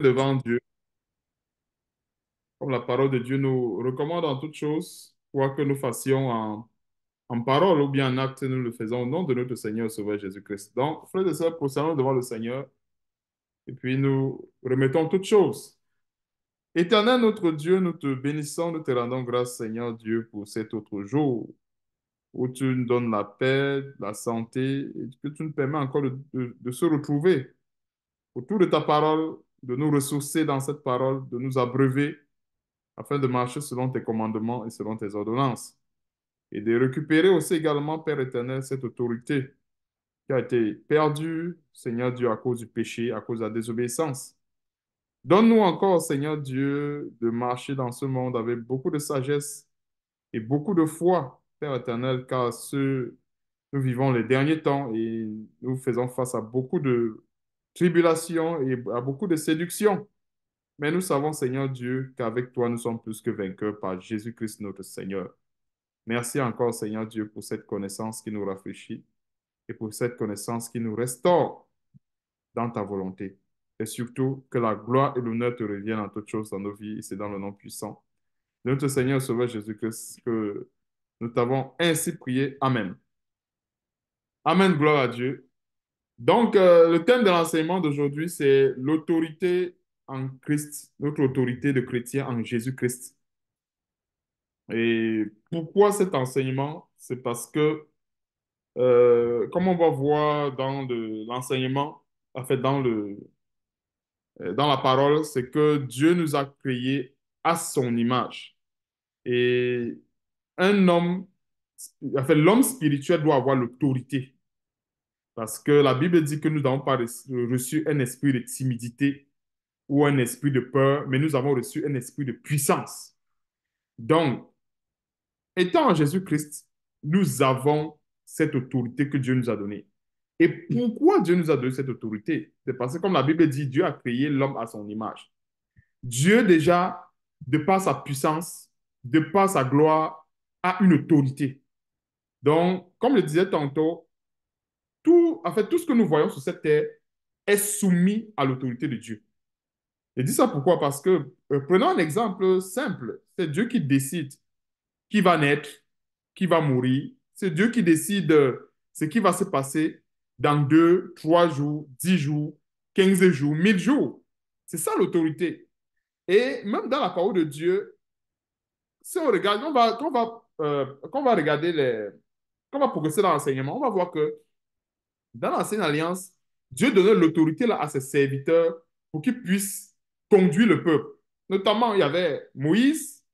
devant Dieu, comme la parole de Dieu nous recommande en toutes choses, quoi que nous fassions en, en parole ou bien en acte, nous le faisons au nom de notre Seigneur Sauveur Jésus-Christ. Donc, frères et sœurs, procédons devant le Seigneur et puis nous remettons toutes choses. Éternel notre Dieu, nous te bénissons, nous te rendons grâce, Seigneur Dieu, pour cet autre jour où tu nous donnes la paix, la santé, et que tu nous permets encore de, de se retrouver autour de ta parole de nous ressourcer dans cette parole, de nous abreuver afin de marcher selon tes commandements et selon tes ordonnances. Et de récupérer aussi également, Père éternel, cette autorité qui a été perdue, Seigneur Dieu, à cause du péché, à cause de la désobéissance. Donne-nous encore, Seigneur Dieu, de marcher dans ce monde avec beaucoup de sagesse et beaucoup de foi, Père éternel, car nous vivons les derniers temps et nous faisons face à beaucoup de Tribulation et à beaucoup de séduction. Mais nous savons, Seigneur Dieu, qu'avec toi, nous sommes plus que vainqueurs par Jésus-Christ notre Seigneur. Merci encore, Seigneur Dieu, pour cette connaissance qui nous rafraîchit et pour cette connaissance qui nous restaure dans ta volonté. Et surtout, que la gloire et l'honneur te reviennent en toutes choses dans nos vies, et c'est dans le nom puissant de notre Seigneur Sauveur Jésus-Christ que nous t'avons ainsi prié. Amen. Amen, gloire à Dieu. Donc, euh, le thème de l'enseignement d'aujourd'hui, c'est l'autorité en Christ, notre autorité de chrétien en Jésus-Christ. Et pourquoi cet enseignement? C'est parce que, euh, comme on va voir dans l'enseignement, en fait, dans, le, euh, dans la parole, c'est que Dieu nous a créés à son image. Et un homme, en fait, l'homme spirituel doit avoir l'autorité parce que la Bible dit que nous n'avons pas reçu un esprit de timidité ou un esprit de peur, mais nous avons reçu un esprit de puissance. Donc, étant en Jésus-Christ, nous avons cette autorité que Dieu nous a donnée. Et pourquoi Dieu nous a donné cette autorité C'est parce que, comme la Bible dit, Dieu a créé l'homme à son image. Dieu, déjà, de par sa puissance, de par sa gloire, a une autorité. Donc, comme je disais tantôt, en fait, tout ce que nous voyons sur cette terre est soumis à l'autorité de Dieu. je dis ça pourquoi Parce que, euh, prenons un exemple simple, c'est Dieu qui décide qui va naître, qui va mourir. C'est Dieu qui décide euh, ce qui va se passer dans deux, trois jours, dix jours, quinze jours, mille jours. C'est ça l'autorité. Et même dans la parole de Dieu, si on regarde, on va, on va, euh, on va regarder les, quand on va progresser dans l'enseignement, on va voir que dans l'ancienne alliance, Dieu donnait l'autorité à ses serviteurs pour qu'ils puissent conduire le peuple. Notamment, il y avait Moïse,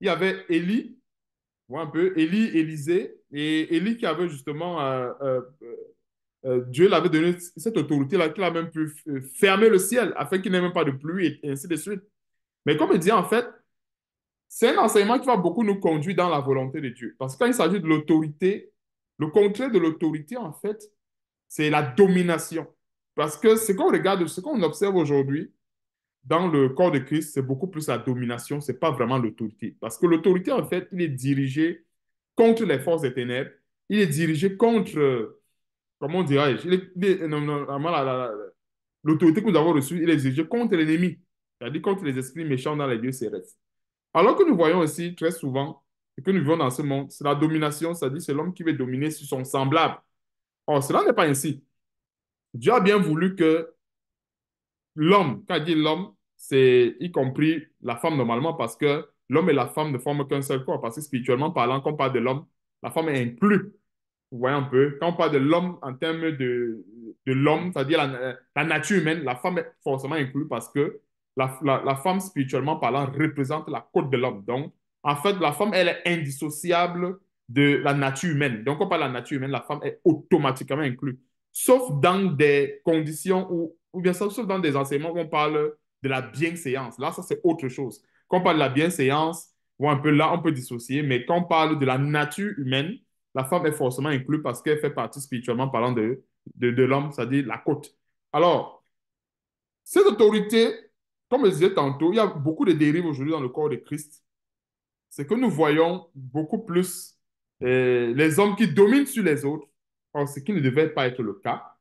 il y avait Élie, un peu, Élie, Élisée, et Élie qui avait justement, euh, euh, euh, Dieu l'avait donné cette autorité-là, qu'il a même pu fermer le ciel afin qu'il n'ait même pas de pluie, et ainsi de suite. Mais comme il dit, en fait, c'est un enseignement qui va beaucoup nous conduire dans la volonté de Dieu. Parce que quand il s'agit de l'autorité, le contraire de l'autorité, en fait, c'est la domination. Parce que ce qu'on regarde, ce qu'on observe aujourd'hui dans le corps de Christ, c'est beaucoup plus la domination, ce n'est pas vraiment l'autorité. Parce que l'autorité, en fait, il est dirigé contre les forces des ténèbres, il est dirigé contre, euh, comment dirais-je, l'autorité que nous avons reçue, il est dirigé contre l'ennemi, c'est-à-dire contre les esprits méchants dans les lieux célestes. Alors que nous voyons aussi très souvent, et que nous vivons dans ce monde, c'est la domination, c'est-à-dire c'est l'homme qui veut dominer sur son semblable. Or, oh, cela n'est pas ainsi. Dieu a bien voulu que l'homme, quand il dit l'homme, c'est y compris la femme normalement, parce que l'homme et la femme ne forment qu'un seul corps, parce que spirituellement parlant, quand on parle de l'homme, la femme est inclue. Vous voyez un peu, quand on parle de l'homme en termes de, l'homme, c'est-à-dire la, nature humaine, la femme est forcément inclue parce que la, la femme spirituellement parlant représente la côte de l'homme. Donc, en fait, la femme, elle est indissociable de la nature humaine. Donc, quand on parle de la nature humaine, la femme est automatiquement inclue. Sauf dans des conditions où, ou bien sauf dans des enseignements où on parle de la bienséance. Là, ça, c'est autre chose. Quand on parle de la bienséance, ou un peu là, on peut dissocier, mais quand on parle de la nature humaine, la femme est forcément inclue parce qu'elle fait partie spirituellement parlant de, de, l'homme, c'est-à-dire la côte. Alors, ces autorités, comme je disais tantôt, il y a beaucoup de dérives aujourd'hui dans le corps de Christ. C'est que nous voyons beaucoup plus euh, les hommes qui dominent sur les autres, en ce qui ne devait pas être le cas,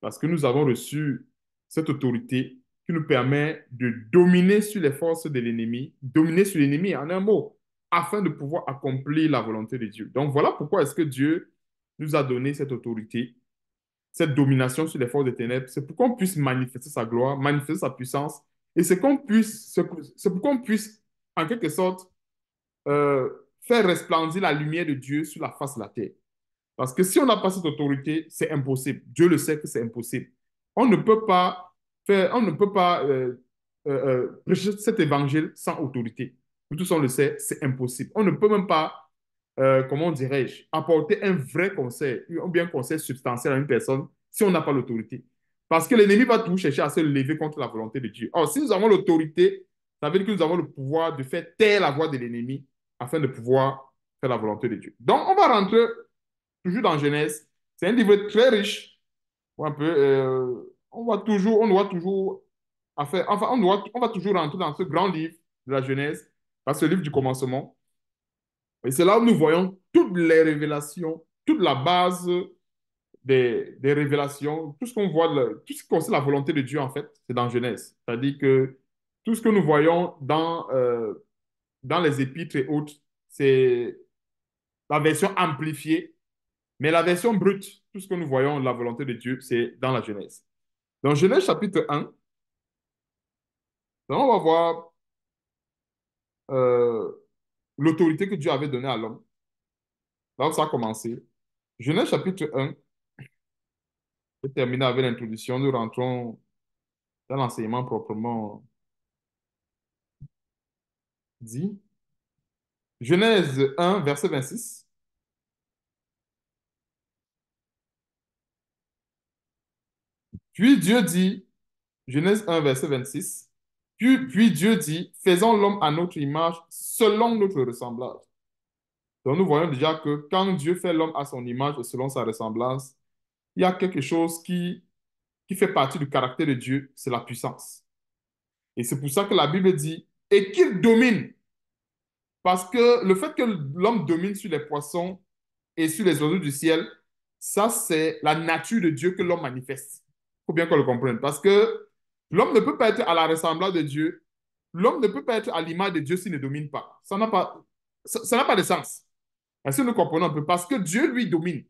parce que nous avons reçu cette autorité qui nous permet de dominer sur les forces de l'ennemi, dominer sur l'ennemi en un mot, afin de pouvoir accomplir la volonté de Dieu. Donc voilà pourquoi est-ce que Dieu nous a donné cette autorité, cette domination sur les forces des ténèbres. C'est pour qu'on puisse manifester sa gloire, manifester sa puissance, et c'est qu'on puisse, c'est pour qu'on puisse, en quelque sorte, euh, faire resplendir la lumière de Dieu sur la face de la terre. Parce que si on n'a pas cette autorité, c'est impossible. Dieu le sait que c'est impossible. On ne peut pas faire, on ne peut pas euh, euh, euh, prêcher cet évangile sans autorité. Tout on le sait, c'est impossible. On ne peut même pas, comment dirais-je, apporter un vrai conseil, ou bien un conseil substantiel à une personne si on n'a pas l'autorité. Parce que l'ennemi va tout chercher à se lever contre la volonté de Dieu. Or, si nous avons l'autorité, ça veut dire que nous avons le pouvoir de faire taire la voix de l'ennemi afin de pouvoir faire la volonté de Dieu. Donc, on va rentrer toujours dans Genèse. C'est un livre très riche. Un peu, euh, on va toujours, on doit toujours, enfin, on, doit, on va toujours rentrer dans ce grand livre de la Genèse, dans ce livre du commencement. Et c'est là où nous voyons toutes les révélations, toute la base des, révélations, tout ce qu'on voit, tout ce qu'on sait, la volonté de Dieu, en fait, c'est dans Genèse. C'est-à-dire que tout ce que nous voyons dans euh, dans les épîtres et autres, c'est la version amplifiée, mais la version brute, tout ce que nous voyons, la volonté de Dieu, c'est dans la Genèse. Dans Genèse chapitre 1, on va voir euh, l'autorité que Dieu avait donnée à l'homme. Là où ça a commencé. Genèse chapitre 1, vais terminer avec l'introduction, nous rentrons dans l'enseignement proprement dit Genèse 1, verset 26. Puis Dieu dit, Genèse 1, verset 26, puis, Dieu dit, faisons l'homme à notre image selon notre ressemblance. Donc nous voyons déjà que quand Dieu fait l'homme à son image et selon sa ressemblance, il y a quelque chose qui, qui fait partie du caractère de Dieu, c'est la puissance. Et c'est pour ça que la Bible dit, et qu'il domine. Parce que le fait que l'homme domine sur les poissons et sur les oiseaux du ciel, ça, c'est la nature de Dieu que l'homme manifeste. Il faut bien qu'on le comprenne. Parce que l'homme ne peut pas être à la ressemblance de Dieu. L'homme ne peut pas être à l'image de Dieu s'il ne domine pas. Ça n'a pas, ça, n'a pas de sens. nous comprenons un peu? Parce que Dieu, lui, domine.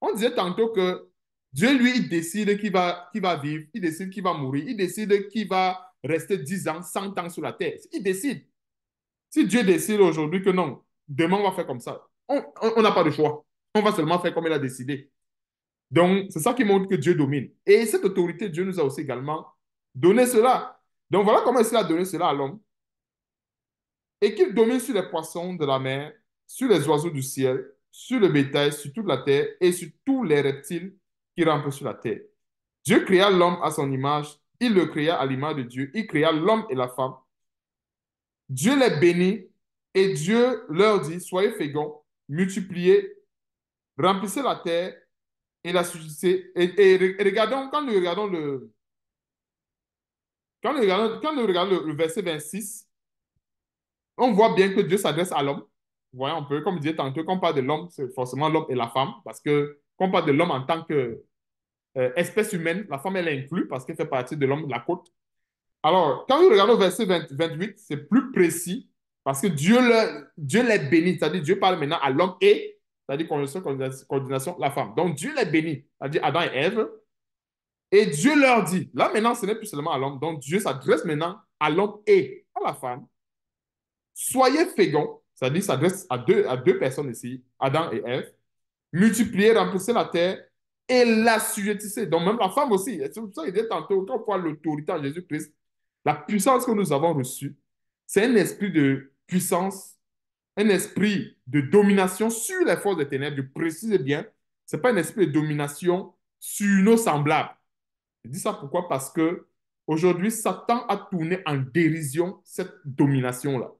On disait tantôt que Dieu, lui, il décide qui va, qui va vivre, il décide qui va mourir, il décide qui va rester 10 ans, 100 ans sur la terre. Il décide. Si Dieu décide aujourd'hui que non, demain on va faire comme ça, on n'a pas de choix. On va seulement faire comme il a décidé. Donc, c'est ça qui montre que Dieu domine. Et cette autorité, Dieu nous a aussi également donné cela. Donc, voilà comment il a donné cela à l'homme. Et qu'il domine sur les poissons de la mer, sur les oiseaux du ciel, sur le bétail, sur toute la terre et sur tous les reptiles qui rampent sur la terre. Dieu créa l'homme à son image. Il le créa à l'image de Dieu. Il créa l'homme et la femme. Dieu les bénit et Dieu leur dit, soyez féconds, multipliez, remplissez la terre et la suscitez. Et, regardons, quand nous regardons le... Quand nous regardons, quand nous regardons le, verset 26, on voit bien que Dieu s'adresse à l'homme. Voyons on peut comme je disais tantôt, quand on parle de l'homme, c'est forcément l'homme et la femme, parce que quand on parle de l'homme en tant que euh, espèce humaine, la femme, elle est inclue parce qu'elle fait partie de l'homme de la côte. Alors, quand vous regardez au verset 28, c'est plus précis parce que Dieu, le, Dieu les bénit, c'est-à-dire Dieu parle maintenant à l'homme et, c'est-à-dire coordination, coordination, coordination, la femme. Donc Dieu les bénit, c'est-à-dire Adam et Ève. Et Dieu leur dit, là maintenant, ce n'est plus seulement à l'homme, donc Dieu s'adresse maintenant à l'homme et à la femme. Soyez féconds, c'est-à-dire s'adresse à deux, à deux personnes ici, Adam et Ève. Multipliez, remplissez la terre, et l'assujettissait. Donc même la femme aussi. C'est pour ça qu'il dit tantôt, quand l'autorité en Jésus-Christ, la puissance que nous avons reçue, c'est un esprit de puissance, un esprit de domination sur les forces des ténèbres. Je précise bien, ce n'est pas un esprit de domination sur nos semblables. Je dis ça pourquoi Parce que aujourd'hui, Satan a tourné en dérision cette domination-là.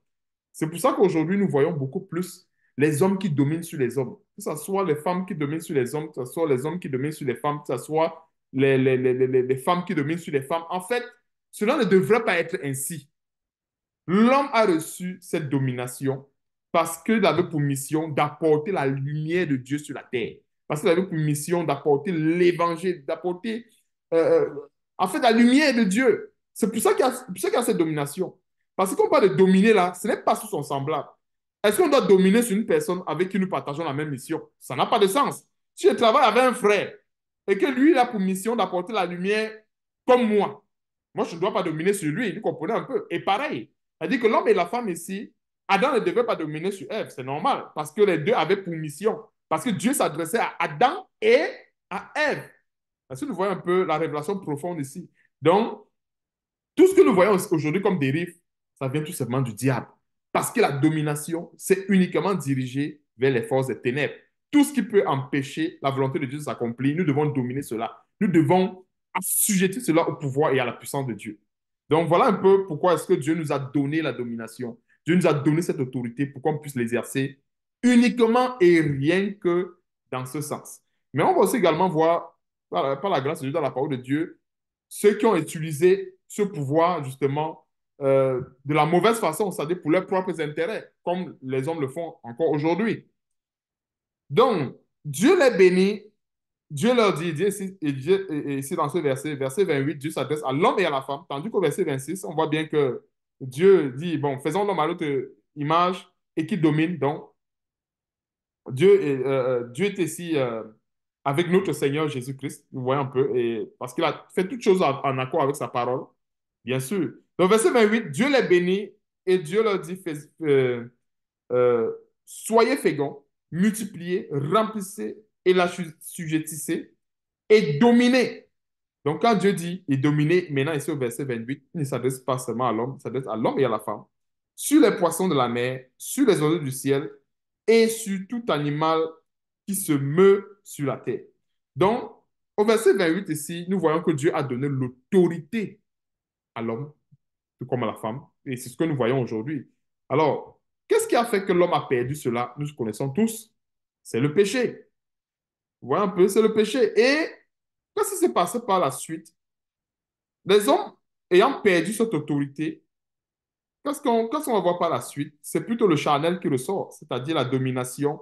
C'est pour ça qu'aujourd'hui, nous voyons beaucoup plus les hommes qui dominent sur les hommes, que ce soit les femmes qui dominent sur les hommes, que ce soit les hommes qui dominent sur les femmes, que ce soit les, les, les, les femmes qui dominent sur les femmes. En fait, cela ne devrait pas être ainsi. L'homme a reçu cette domination parce qu'il avait pour mission d'apporter la lumière de Dieu sur la terre, parce qu'il avait pour mission d'apporter l'évangile, d'apporter, euh, euh, en fait, la lumière de Dieu. C'est pour ça qu'il y, a cette domination. Parce qu'on parle de dominer là, ce n'est pas sous son semblable. Est-ce qu'on doit dominer sur une personne avec qui nous partageons la même mission Ça n'a pas de sens. Si je travaille avec un frère et que lui, il a pour mission d'apporter la lumière comme moi, moi, je ne dois pas dominer sur lui. Vous comprenez un peu Et pareil, c'est-à-dire que l'homme et la femme ici, Adam ne devait pas dominer sur Ève, c'est normal, parce que les deux avaient pour mission, parce que Dieu s'adressait à Adam et à Ève. Est-ce que nous voyons un peu la révélation profonde ici Donc, tout ce que nous voyons aujourd'hui comme dérive, ça vient tout simplement du diable. Parce que la domination, c'est uniquement dirigé vers les forces des ténèbres. Tout ce qui peut empêcher la volonté de Dieu de s'accomplir, nous devons dominer cela. Nous devons assujettir cela au pouvoir et à la puissance de Dieu. Donc voilà un peu pourquoi est-ce que Dieu nous a donné la domination. Dieu nous a donné cette autorité pour qu'on puisse l'exercer uniquement et rien que dans ce sens. Mais on va aussi également voir, par la, grâce de Dieu, dans la parole de Dieu, ceux qui ont utilisé ce pouvoir justement euh, de la mauvaise façon, c'est-à-dire pour leurs propres intérêts, comme les hommes le font encore aujourd'hui. Donc, Dieu les bénit, Dieu leur dit, Dieu ici, et ici dans ce verset, verset 28, Dieu s'adresse à l'homme et à la femme, tandis qu'au verset 26, on voit bien que Dieu dit, bon, faisons l'homme à notre image et qui domine. Donc, Dieu est, euh, euh, Dieu est ici avec notre Seigneur Jésus-Christ, vous voyez un peu, et parce qu'il a fait toutes choses en accord avec sa parole, bien sûr. Donc verset 28, Dieu les bénit et Dieu leur dit euh, euh, Soyez féconds, multipliez, remplissez et la sujettissez et dominez. Donc, quand Dieu dit et dominez, maintenant ici au verset 28, il ne s'adresse pas seulement à l'homme, il s'adresse à l'homme et à la femme, sur les poissons de la mer, sur les oiseaux du ciel et sur tout animal qui se meut sur la terre. Donc, au verset 28 ici, nous voyons que Dieu a donné l'autorité à l'homme tout comme la femme. Et c'est ce que nous voyons aujourd'hui. Alors, qu'est-ce qui a fait que l'homme a perdu cela Nous connaissons tous. C'est le péché. Vous voyez un peu, c'est le péché. Et qu'est-ce qui s'est passé par la suite Les hommes ayant perdu cette autorité, qu'est-ce qu'on va voir par la suite C'est plutôt le charnel qui ressort, c'est-à-dire la domination,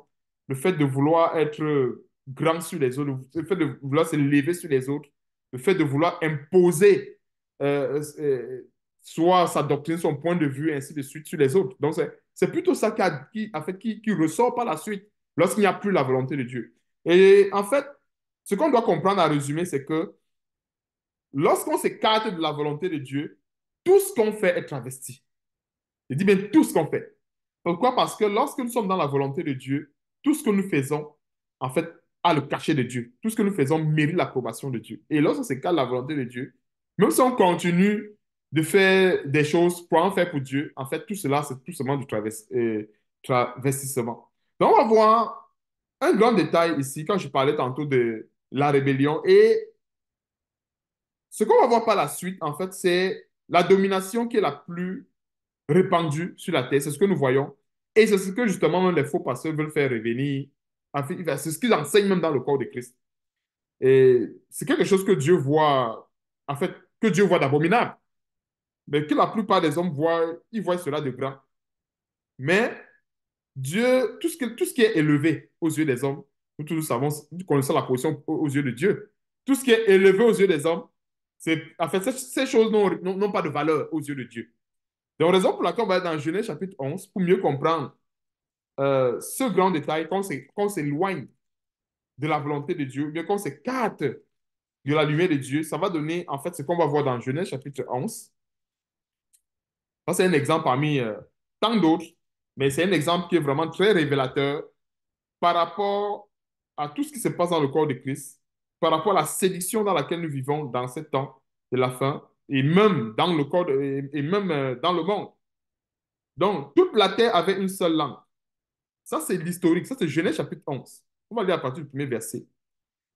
le fait de vouloir être grand sur les autres, le fait de vouloir se lever sur les autres, le fait de vouloir imposer euh, euh, soit sa doctrine, son point de vue, ainsi de suite, sur les autres. Donc, c'est plutôt ça qui, a, fait, qui, qui ressort par la suite lorsqu'il n'y a plus la volonté de Dieu. Et en fait, ce qu'on doit comprendre à résumer, c'est que lorsqu'on s'écarte de la volonté de Dieu, tout ce qu'on fait est travesti. Je dis bien tout ce qu'on fait. Pourquoi Parce que lorsque nous sommes dans la volonté de Dieu, tout ce que nous faisons, en fait, a le cachet de Dieu. Tout ce que nous faisons mérite l'approbation de Dieu. Et lorsqu'on s'écarte de la volonté de Dieu, même si on continue de faire des choses pour en faire pour Dieu, en fait, tout cela, c'est tout simplement du euh, travestissement. Donc, on va voir un grand détail ici quand je parlais tantôt de la rébellion. Et ce qu'on va voir par la suite, en fait, c'est la domination qui est la plus répandue sur la terre. C'est ce que nous voyons. Et c'est ce que justement les faux pasteurs veulent faire revenir. C'est ce qu'ils enseignent même dans le corps de Christ. Et c'est quelque chose que Dieu voit, en fait, que Dieu voit d'abominable mais que la plupart des hommes voient, ils voient cela de grand. Mais Dieu, tout ce, qui, tout ce qui est élevé aux yeux des hommes, nous tous savons, nous connaissons la position aux yeux de Dieu. Tout ce qui est élevé aux yeux des hommes, c'est, en fait, ces, choses n'ont pas de valeur aux yeux de Dieu. Donc, raison pour laquelle on va être dans Genèse chapitre 11 pour mieux comprendre euh, ce grand détail, quand on s'éloigne de la volonté de Dieu, bien qu'on s'écarte de la lumière de Dieu, ça va donner en fait ce qu'on va voir dans Genèse chapitre 11, ça, c'est un exemple parmi euh, tant d'autres, mais c'est un exemple qui est vraiment très révélateur par rapport à tout ce qui se passe dans le corps de Christ, par rapport à la séduction dans laquelle nous vivons dans ces temps de la fin, et même dans le corps et même euh, dans le monde. Donc, toute la terre avait une seule langue. Ça, c'est l'historique. Ça, c'est Genèse chapitre 11. On va lire à partir du premier verset.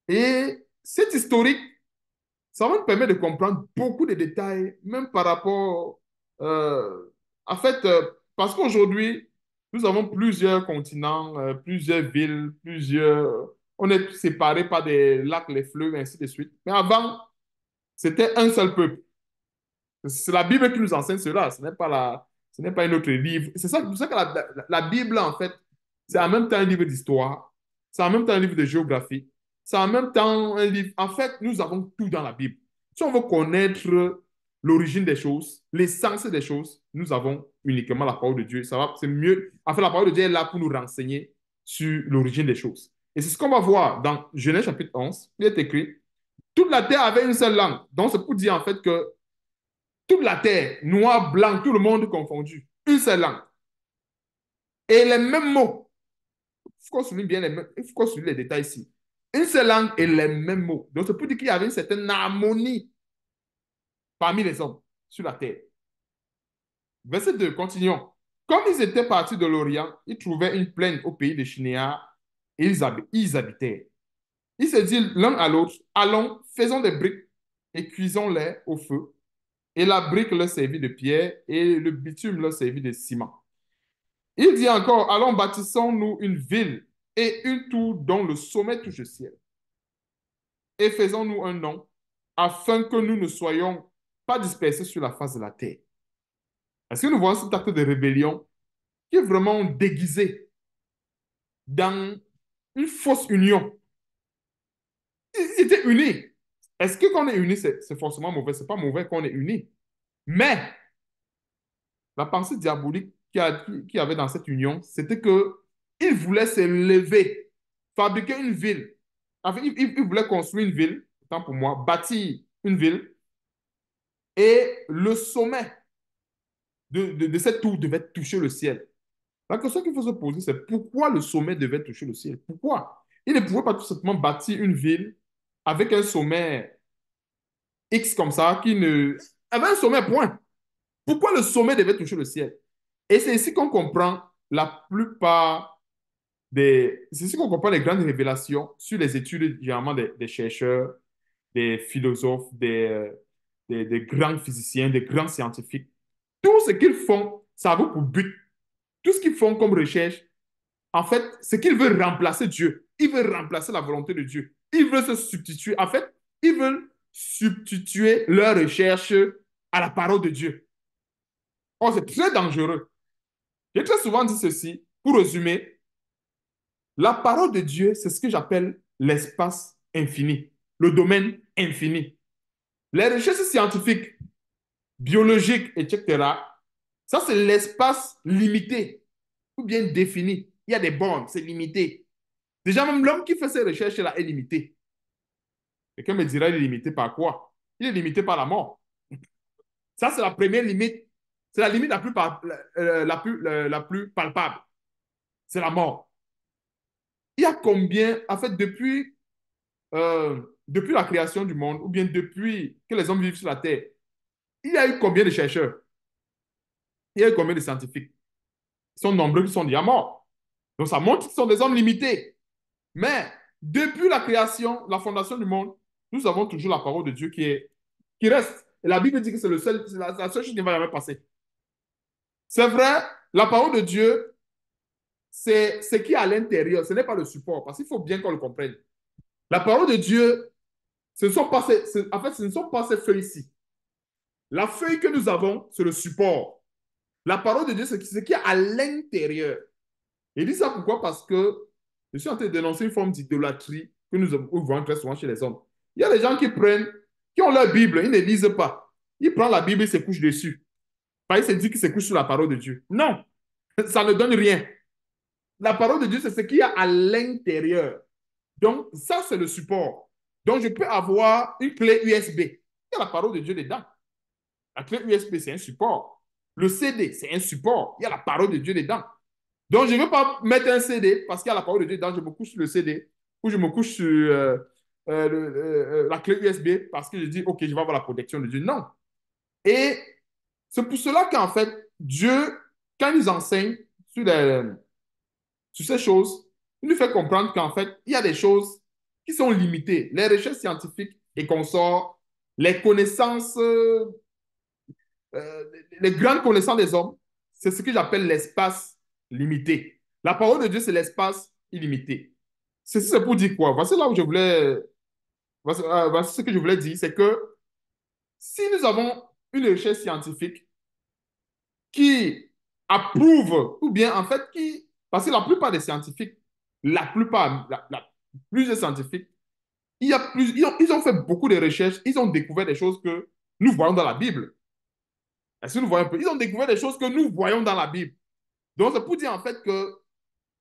Et cet historique, ça va nous permettre de comprendre beaucoup de détails, même par rapport euh, en fait, euh, parce qu'aujourd'hui, nous avons plusieurs continents, euh, plusieurs villes, plusieurs. On est séparés par des lacs, les fleuves, ainsi de suite. Mais avant, c'était un seul peuple. C'est la Bible qui nous enseigne cela, ce n'est pas, la... ce n'est pas un autre livre. C'est ça, pour ça que la, la, Bible, en fait, c'est en même temps un livre d'histoire, c'est en même temps un livre de géographie, c'est en même temps un livre. En fait, nous avons tout dans la Bible. Si on veut connaître l'origine des choses, l'essence des choses, nous avons uniquement la parole de Dieu. Ça va, c'est mieux. Enfin, la parole de Dieu est là pour nous renseigner sur l'origine des choses. Et c'est ce qu'on va voir dans Genèse chapitre 11. Il est écrit Toute la terre avait une seule langue. Donc, c'est pour dire en fait que toute la terre, noir, blanc, tout le monde confondu, une seule langue. Et les mêmes mots. Il faut qu'on souligne bien les, les détails ici. Une seule langue et les mêmes mots. Donc, c'est pour dire qu'il y avait une certaine harmonie parmi les hommes sur la terre. Verset 2, continuons. Comme ils étaient partis de l'Orient, ils trouvaient une plaine au pays de Chinéa et ils, ils habitaient. Ils se disent l'un à l'autre, allons, faisons des briques et cuisons-les au feu. Et la brique leur servit de pierre et le bitume leur servit de ciment. Il dit encore, allons, bâtissons-nous une ville et une tour dont le sommet touche le ciel. Et faisons-nous un nom, afin que nous ne soyons pas dispersé sur la face de la terre. Est-ce que nous voyons cet acte de rébellion qui est vraiment déguisé dans une fausse union Ils étaient unis. Est-ce que est unis, c'est forcément mauvais C'est pas mauvais qu'on est unis. Mais la pensée diabolique qu'il y avait dans cette union, c'était que voulaient se lever, fabriquer une ville. Enfin, il, voulaient construire une ville, tant pour moi, bâtir une ville et le sommet de, cette tour devait toucher le ciel. La question qu'il faut se poser, c'est pourquoi le sommet devait toucher le ciel Pourquoi Il ne pouvait pas tout simplement bâtir une ville avec un sommet X comme ça, qui ne... avait un sommet point. Pourquoi le sommet devait toucher le ciel Et c'est ici qu'on comprend la plupart des... C'est ici qu'on comprend les grandes révélations sur les études, généralement, des chercheurs, des philosophes, des, euh, des, grands physiciens, des grands scientifiques. Tout ce qu'ils font, ça vaut pour but. Tout ce qu'ils font comme recherche, en fait, c'est qu'ils veulent remplacer Dieu. Ils veulent remplacer la volonté de Dieu. Ils veulent se substituer. En fait, ils veulent substituer leur recherche à la parole de Dieu. Oh, c'est très dangereux. J'ai très souvent dit ceci, pour résumer, la parole de Dieu, c'est ce que j'appelle l'espace infini, le domaine infini. Les recherches scientifiques, biologiques, etc., ça, c'est l'espace limité ou bien défini. Il y a des bornes, c'est limité. Déjà, même l'homme qui fait ses recherches-là est limité. Quelqu'un me dira, il est limité par quoi Il est limité par la mort. Ça, c'est la première limite. C'est la limite la plus, euh, plus, la plus palpable. C'est la mort. Il y a combien, en fait, depuis euh, depuis la création du monde, ou bien depuis que les hommes vivent sur la Terre, il y a eu combien de chercheurs Il y a eu combien de scientifiques Ils sont nombreux qui sont déjà morts. Donc ça montre qu'ils sont des hommes limités. Mais depuis la création, la fondation du monde, nous avons toujours la parole de Dieu qui, est, qui reste. Et la Bible dit que c'est la, la, seule chose qui ne va jamais passer. C'est vrai, la parole de Dieu, c'est ce qui est à l'intérieur, ce n'est pas le support, parce qu'il faut bien qu'on le comprenne. La parole de Dieu, ce ne sont pas ces, en fait, ce ne sont pas ces feuilles-ci. La feuille que nous avons, c'est le support. La parole de Dieu, c'est ce qui est à l'intérieur. Il dit ça pourquoi Parce que je suis en train de dénoncer une forme d'idolâtrie que nous voyons très souvent chez les hommes. Il y a des gens qui prennent, qui ont leur Bible, ils ne lisent pas. Ils prennent la Bible et se couchent dessus. ils se disent qu'ils se couchent sur la parole de Dieu. Non, ça ne donne rien. La parole de Dieu, c'est ce qu'il y a à l'intérieur. Donc, ça, c'est le support. Donc, je peux avoir une clé USB. Il y a la parole de Dieu dedans. La clé USB, c'est un support. Le CD, c'est un support. Il y a la parole de Dieu dedans. Donc, je ne veux pas mettre un CD parce qu'il y a la parole de Dieu dedans. Je me couche sur le CD ou je me couche sur euh, euh, euh, la clé USB parce que je dis, OK, je vais avoir la protection de Dieu. Non. Et c'est pour cela qu'en fait, Dieu, quand il nous enseigne sur, sur ces choses, il nous fait comprendre qu'en fait, il y a des choses qui sont limités, Les recherches scientifiques et consorts, les connaissances, euh, euh, les grandes connaissances des hommes, c'est ce que j'appelle l'espace limité. La parole de Dieu, c'est l'espace illimité. Ceci, c'est pour dire quoi Voici là où je voulais. Euh, voici, ce que je voulais dire, c'est que si nous avons une recherche scientifique qui approuve, ou bien en fait qui. Parce que la plupart des scientifiques, la plupart, la, la, plusieurs scientifiques, il y a plus, ils, ont, fait beaucoup de recherches, ils ont découvert des choses que nous voyons dans la Bible. Est-ce que nous voyons un peu Ils ont découvert des choses que nous voyons dans la Bible. Donc, c'est pour dire en fait que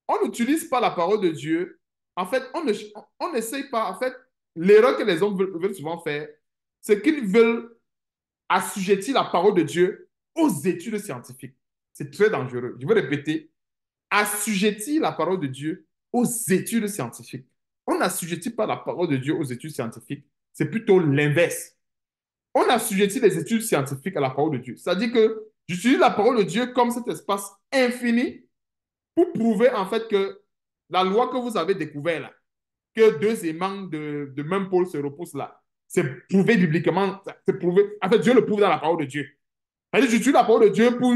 on n'utilise pas la parole de Dieu. En fait, on n'essaye pas. En fait, l'erreur que les hommes veulent, souvent faire, c'est qu'ils veulent assujettir la parole de Dieu aux études scientifiques. C'est très dangereux. Je veux répéter. Assujettir la parole de Dieu aux études scientifiques. On n'assujettit pas la parole de Dieu aux études scientifiques. C'est plutôt l'inverse. On assujettit les études scientifiques à la parole de Dieu. C'est-à-dire que j'utilise la parole de Dieu comme cet espace infini pour prouver en fait que la loi que vous avez découverte là, que deux aimants de, même pôle se repoussent là, c'est prouvé bibliquement, c'est prouvé. En fait, Dieu le prouve dans la parole de Dieu. C'est-à-dire, j'utilise la parole de Dieu pour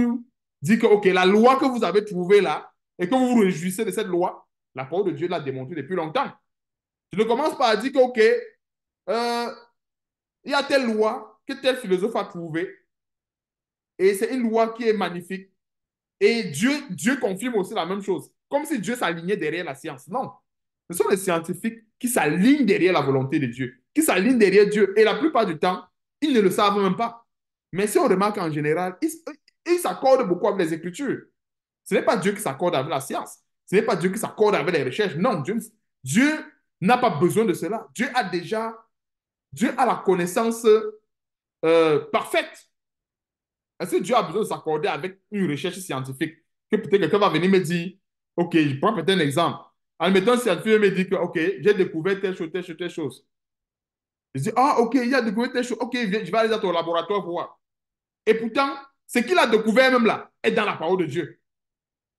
dire que, OK, la loi que vous avez trouvée là, et que vous vous réjouissez de cette loi, la parole de Dieu l'a démontré depuis longtemps. Tu ne commences pas à dire que, OK, euh, il y a telle loi que tel philosophe a trouvée, et c'est une loi qui est magnifique. Et Dieu, Dieu confirme aussi la même chose, comme si Dieu s'alignait derrière la science. Non, ce sont les scientifiques qui s'alignent derrière la volonté de Dieu, qui s'alignent derrière Dieu. Et la plupart du temps, ils ne le savent même pas. Mais si on remarque en général, ils s'accordent beaucoup avec les Écritures. Ce n'est pas Dieu qui s'accorde avec la science. Ce n'est pas Dieu qui s'accorde avec les recherches. Non, Dieu n'a pas besoin de cela. Dieu a déjà, Dieu a la connaissance euh, parfaite. Est-ce que Dieu a besoin de s'accorder avec une recherche scientifique que peut-être quelqu'un va venir me dire, OK, je prends peut-être un exemple. Un scientifique il me dit que, OK, j'ai découvert telle chose, telle chose, telle chose. Je dis, ah, OK, il a découvert telle chose. OK, je vais aller dans ton laboratoire pour voir. Et pourtant, ce qu'il a découvert même là est dans la parole de Dieu.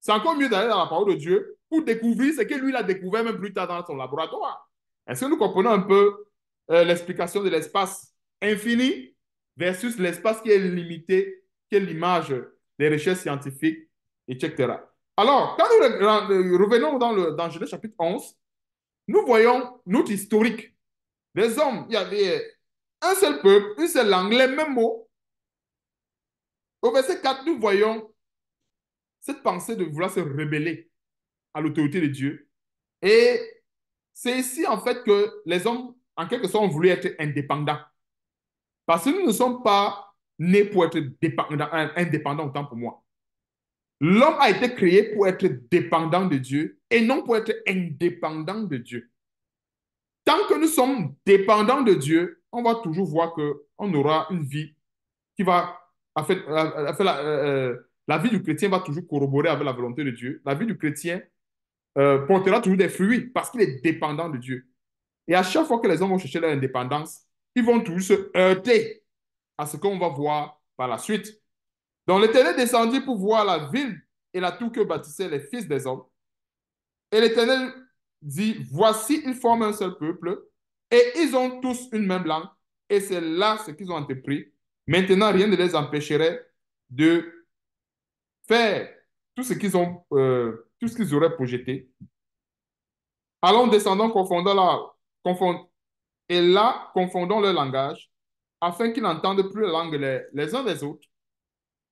C'est encore mieux d'aller dans la parole de Dieu pour découvrir ce que lui, a découvert même plus tard dans son laboratoire. Est-ce que nous comprenons un peu euh, l'explication de l'espace infini versus l'espace qui est limité, qui est l'image des recherches scientifiques, etc. Alors, quand nous euh, revenons dans, le, dans Genèse chapitre 11, nous voyons notre historique. Des hommes, il y avait euh, un seul peuple, une seule langue, les mêmes mots. Au verset 4, nous voyons cette pensée de vouloir se rebeller à l'autorité de Dieu. Et c'est ici, en fait, que les hommes, en quelque sorte, ont voulu être indépendants. Parce que nous ne sommes pas nés pour être indépendants autant pour moi. L'homme a été créé pour être dépendant de Dieu et non pour être indépendant de Dieu. Tant que nous sommes dépendants de Dieu, on va toujours voir qu'on aura une vie qui va... fait, euh, la vie du chrétien va toujours corroborer avec la volonté de Dieu. La vie du chrétien euh, portera toujours des fruits parce qu'il est dépendant de Dieu. Et à chaque fois que les hommes vont chercher leur indépendance, ils vont toujours se heurter à ce qu'on va voir par la suite. Donc l'Éternel descendit pour voir la ville et la tour que bâtissaient les fils des hommes. Et l'Éternel dit, voici, ils forment un seul peuple, et ils ont tous une même langue, et c'est là ce qu'ils ont entrepris. Maintenant, rien ne les empêcherait de faire tout ce qu'ils ont euh, tout ce qu'ils auraient projeté. Allons descendant, confondant la, et là, confondons leur langage, afin qu'ils n'entendent plus la langue les, uns des autres.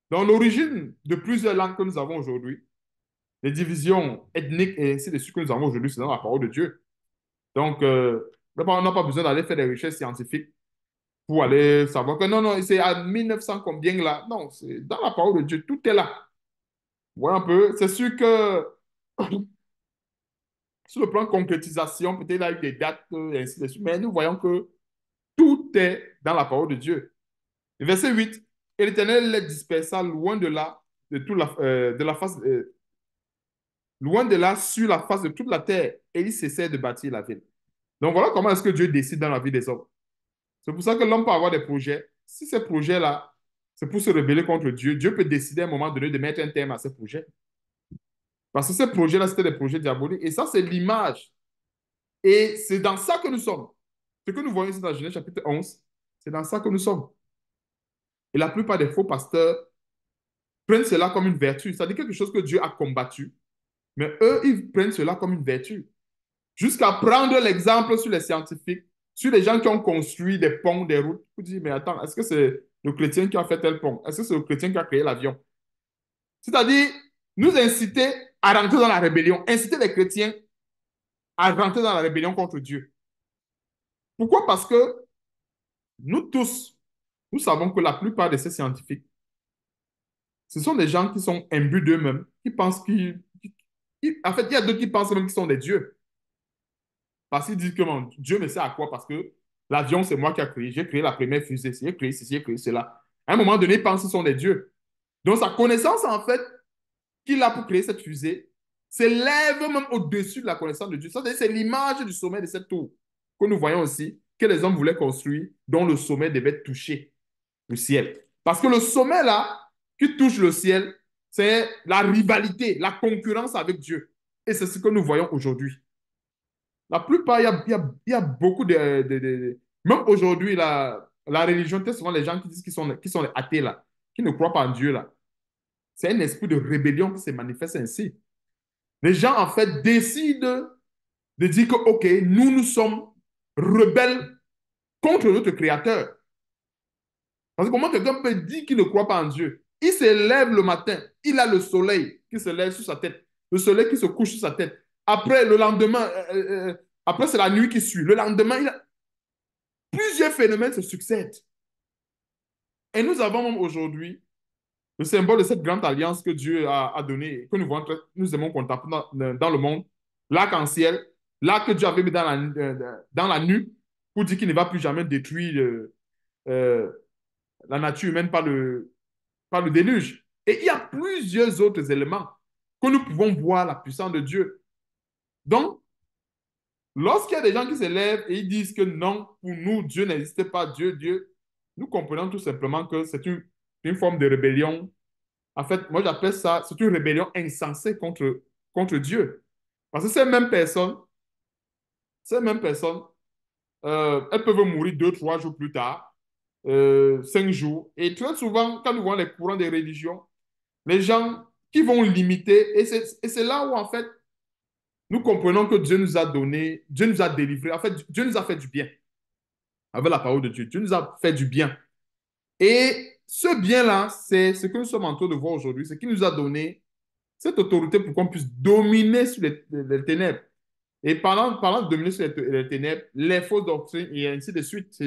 Dans l'origine de plusieurs langues que nous avons aujourd'hui, les divisions ethniques et ainsi de suite que nous avons aujourd'hui, c'est dans la parole de Dieu. Donc, on euh, n'a pas besoin d'aller faire des recherches scientifiques pour aller savoir que non, non, c'est à 1900 combien là. Non, c'est dans la parole de Dieu, tout est là. Voilà un peu. C'est sûr que sur le plan concrétisation, peut-être il a eu des dates, euh, et ainsi de suite, mais nous voyons que tout est dans la parole de Dieu. Verset 8. Et l'Éternel les dispersa loin de là, de, toute la, euh, de la face, euh, loin de là, sur la face de toute la terre, et ils cessèrent de bâtir la ville. Donc voilà comment est-ce que Dieu décide dans la vie des hommes. C'est pour ça que l'homme peut avoir des projets. Si ces projets-là, c'est pour se rebeller contre Dieu, Dieu peut décider à un moment donné de mettre un terme à ces projets. Parce que ces projets-là, c'était des projets diaboliques. Et ça, c'est l'image. Et c'est dans ça que nous sommes. Ce que nous voyons ici dans Genèse chapitre 11, c'est dans ça que nous sommes. Et la plupart des faux pasteurs prennent cela comme une vertu. C'est-à-dire quelque chose que Dieu a combattu. Mais eux, ils prennent cela comme une vertu. Jusqu'à prendre l'exemple sur les scientifiques, sur les gens qui ont construit des ponts, des routes. Vous dites, mais attends, est-ce que c'est le chrétien qui a fait tel pont Est-ce que c'est le chrétien qui a créé l'avion C'est-à-dire, nous inciter à rentrer dans la rébellion, inciter les chrétiens à rentrer dans la rébellion contre Dieu. Pourquoi Parce que nous tous, nous savons que la plupart de ces scientifiques, ce sont des gens qui sont imbus d'eux-mêmes, qui pensent qu'ils... en fait, il y a d'autres qui pensent même qu'ils sont des dieux. Parce qu'ils disent que Dieu me sait à quoi Parce que l'avion, c'est moi qui a créé. J'ai créé la première fusée, j'ai créé ceci, j'ai créé cela. À un moment donné, ils pensent qu'ils sont des dieux. Donc, sa connaissance, en fait, qui a pour créer cette fusée s'élève même au-dessus de la connaissance de Dieu. cest l'image du sommet de cette tour que nous voyons aussi, que les hommes voulaient construire, dont le sommet devait toucher le ciel. Parce que le sommet là, qui touche le ciel, c'est la rivalité, la concurrence avec Dieu. Et c'est ce que nous voyons aujourd'hui. La plupart, il y a, beaucoup de... même aujourd'hui, la, religion, c'est souvent les gens qui disent qu'ils sont, qui sont athées, là, qui ne croient pas en Dieu. Là. C'est un esprit de rébellion qui se manifeste ainsi. Les gens, en fait, décident de dire que, OK, nous, nous sommes rebelles contre notre Créateur. Parce que comment quelqu'un peut dire qu'il ne croit pas en Dieu Il se lève le matin, il a le soleil qui se lève sur sa tête, le soleil qui se couche sur sa tête. Après, le lendemain, euh, euh, euh, après, c'est la nuit qui suit. Le lendemain, il a... plusieurs phénomènes se succèdent. Et nous avons même aujourd'hui le symbole de cette grande alliance que Dieu a, a donnée, que nous, nous aimons contempler dans, le monde, l'arc-en-ciel, l'arc que Dieu avait mis dans la, dans la nuit pour dire qu'il ne va plus jamais détruire euh, euh, la nature humaine par le, par le déluge. Et il y a plusieurs autres éléments que nous pouvons voir la puissance de Dieu. Donc, lorsqu'il y a des gens qui s'élèvent et ils disent que non, pour nous, Dieu n'existe pas, Dieu, Dieu, nous comprenons tout simplement que c'est une une forme de rébellion. En fait, moi j'appelle ça, c'est une rébellion insensée contre, contre Dieu. Parce que ces mêmes personnes, ces mêmes personnes, euh, elles peuvent mourir deux, trois jours plus tard, euh, cinq jours. Et très souvent, quand nous voyons les courants des religions, les gens qui vont limiter, et c'est là où en fait, nous comprenons que Dieu nous a donné, Dieu nous a délivré, en fait, Dieu nous a fait du bien. Avec la parole de Dieu, Dieu nous a fait du bien. Et ce bien-là, c'est ce que nous sommes en train de voir aujourd'hui, ce qui nous a donné cette autorité pour qu'on puisse dominer sur les, ténèbres. Et pendant parlant, de dominer sur les, ténèbres, les fausses doctrines et ainsi de suite,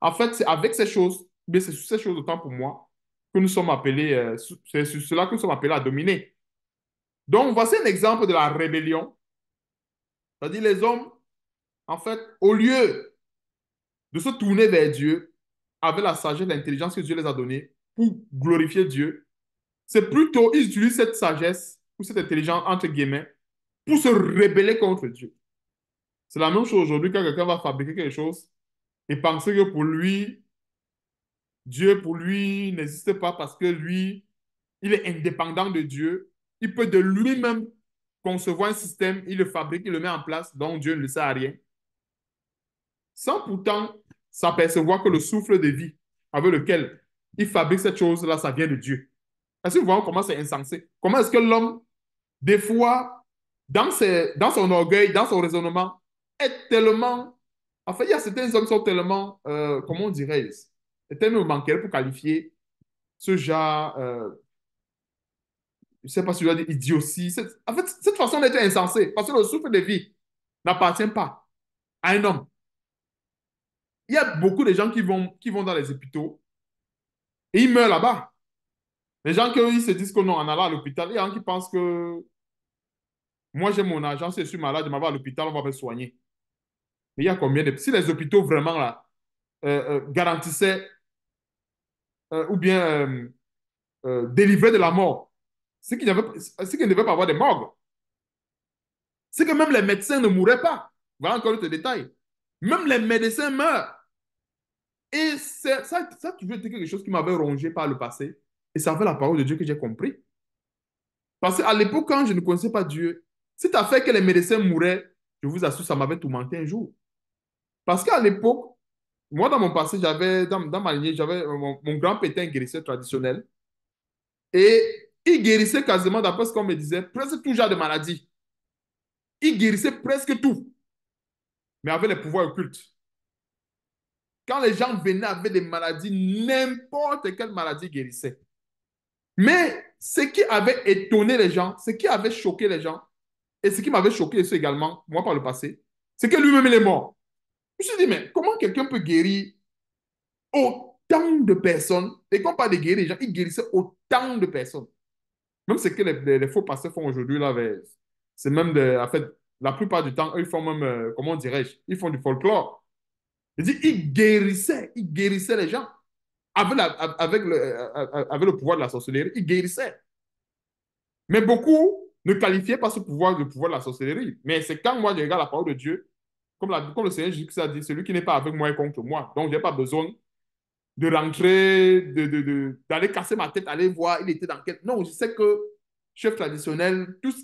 en fait, c'est avec ces choses, mais c'est sur ces choses autant pour moi que nous sommes appelés, euh, c'est sur cela que nous sommes appelés à dominer. Donc, voici un exemple de la rébellion. C'est-à-dire les hommes, en fait, au lieu de se tourner vers Dieu, avec la sagesse, l'intelligence que Dieu les a donnée pour glorifier Dieu, c'est plutôt ils utilisent cette sagesse ou cette intelligence, entre guillemets, pour se rebeller contre Dieu. C'est la même chose aujourd'hui quand quelqu'un va fabriquer quelque chose et penser que pour lui, Dieu pour lui n'existe pas parce que lui, il est indépendant de Dieu. Il peut de lui-même concevoir un système, il le fabrique, il le met en place, donc Dieu ne le sait à rien. Sans pourtant s'apercevoir que le souffle de vie avec lequel il fabrique cette chose-là, ça vient de Dieu. Est-ce que vous voyez comment c'est insensé? Comment est-ce que l'homme, des fois, dans, son orgueil, dans son raisonnement, est tellement... En fait, il y a certains hommes qui sont tellement, euh, comment on dirait, tellement Tellement pour qualifier ce genre, euh, je ne sais pas si je dois dire idiotie. en fait, cette façon d'être insensé, parce que le souffle de vie n'appartient pas à un homme. Il y a beaucoup de gens qui vont, qui vont dans les hôpitaux et ils meurent là-bas. Les gens qui se disent que non, en allant à l'hôpital, il y en a qui pensent que moi j'ai mon argent, si je suis malade, je m'en vais à l'hôpital, on va me soigner. Mais il y a combien de... Si les hôpitaux vraiment là, euh, euh, garantissaient euh, ou bien délivraient de la mort, c'est qu'ils ne devaient pas avoir de morgue. C'est que même les médecins ne mouraient pas. Voilà encore le détail. Même les médecins meurent. Et ça, ça toujours été quelque chose qui m'avait rongé par le passé. Et ça fait la parole de Dieu que j'ai compris. Parce qu'à l'époque, quand je ne connaissais pas Dieu, cette affaire que les médecins mouraient, je vous assure, ça m'avait tourmenté un jour. Parce qu'à l'époque, moi, dans mon passé, j'avais, dans, ma lignée, j'avais euh, mon, grand père était un guérisseur traditionnel. Et il guérissait quasiment, d'après ce qu'on me disait, presque tout genre de maladies Il guérissait presque tout, mais avec les pouvoirs occultes. Quand les gens venaient avec des maladies, n'importe quelle maladie guérissait. Mais ce qui avait étonné les gens, ce qui avait choqué les gens, et ce qui m'avait choqué aussi également, moi par le passé, c'est que lui-même, il est mort. Je me suis dit, mais comment quelqu'un peut guérir autant de personnes Et quand on parle de guérir les gens, il guérissait autant de personnes. Même ce que les, faux pasteurs font aujourd'hui, c'est même, de, en fait, la plupart du temps, ils font même, euh, comment dirais-je, ils font du folklore. Il dit, il guérissait, il guérissait les gens. Euh, euh, euh, avec, le, pouvoir de la sorcellerie, il guérissait. Mais beaucoup ne qualifiaient pas ce pouvoir, de pouvoir de la sorcellerie. Mais c'est quand moi, je regarde la parole de Dieu, comme, la, le Seigneur Jésus a dit, celui qui n'est pas avec moi est contre moi. Donc, je n'ai pas besoin de rentrer, d'aller de, de, casser ma tête, aller voir, il était dans quel... Non, je sais que chef traditionnel, tout,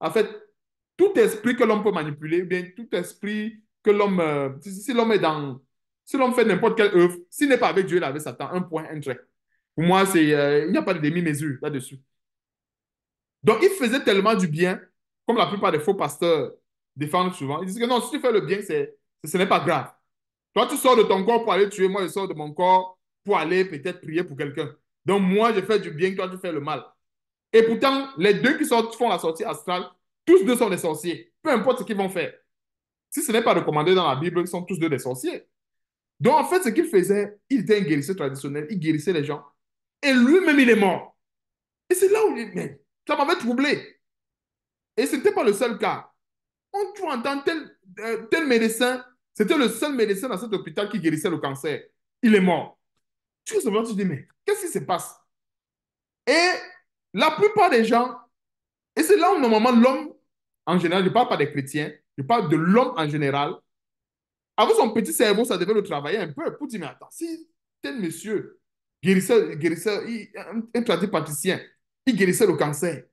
en fait, tout esprit que l'on peut manipuler, bien, tout esprit l'homme, euh, si, l'homme est dans, si l'homme fait n'importe quelle œuvre, s'il n'est pas avec Dieu, il avait Satan, un point, un trait. Pour moi, c'est, euh, il n'y a pas de demi-mesure là-dessus. Donc, il faisait tellement du bien, comme la plupart des faux pasteurs défendent souvent. Ils disent que non, si tu fais le bien, c'est, ce n'est pas grave. Toi, tu sors de ton corps pour aller tuer, moi, je sors de mon corps pour aller peut-être prier pour quelqu'un. Donc, moi, je fais du bien, toi, tu fais le mal. Et pourtant, les deux qui sortent, font la sortie astrale, tous deux sont des sorciers, peu importe ce qu'ils vont faire. Si ce n'est pas recommandé dans la Bible, ils sont tous deux des sorciers. Donc, en fait, ce qu'il faisait, il était un guérisseur traditionnel, il guérissait les gens. Et lui-même, il est mort. Et c'est là où il dit, mais ça m'avait troublé. Et ce n'était pas le seul cas. On trouve en tel, euh, tel médecin, c'était le seul médecin dans cet hôpital qui guérissait le cancer. Il est mort. Tu te dis, mais qu'est-ce qui se passe? Et la plupart des gens, et c'est là où normalement l'homme, en général, je ne parle pas des chrétiens, je parle de l'homme en général, avec son petit cerveau, ça devait le travailler un peu pour dire, mais attends, si tel monsieur guérissait, un, il guérissait le cancer.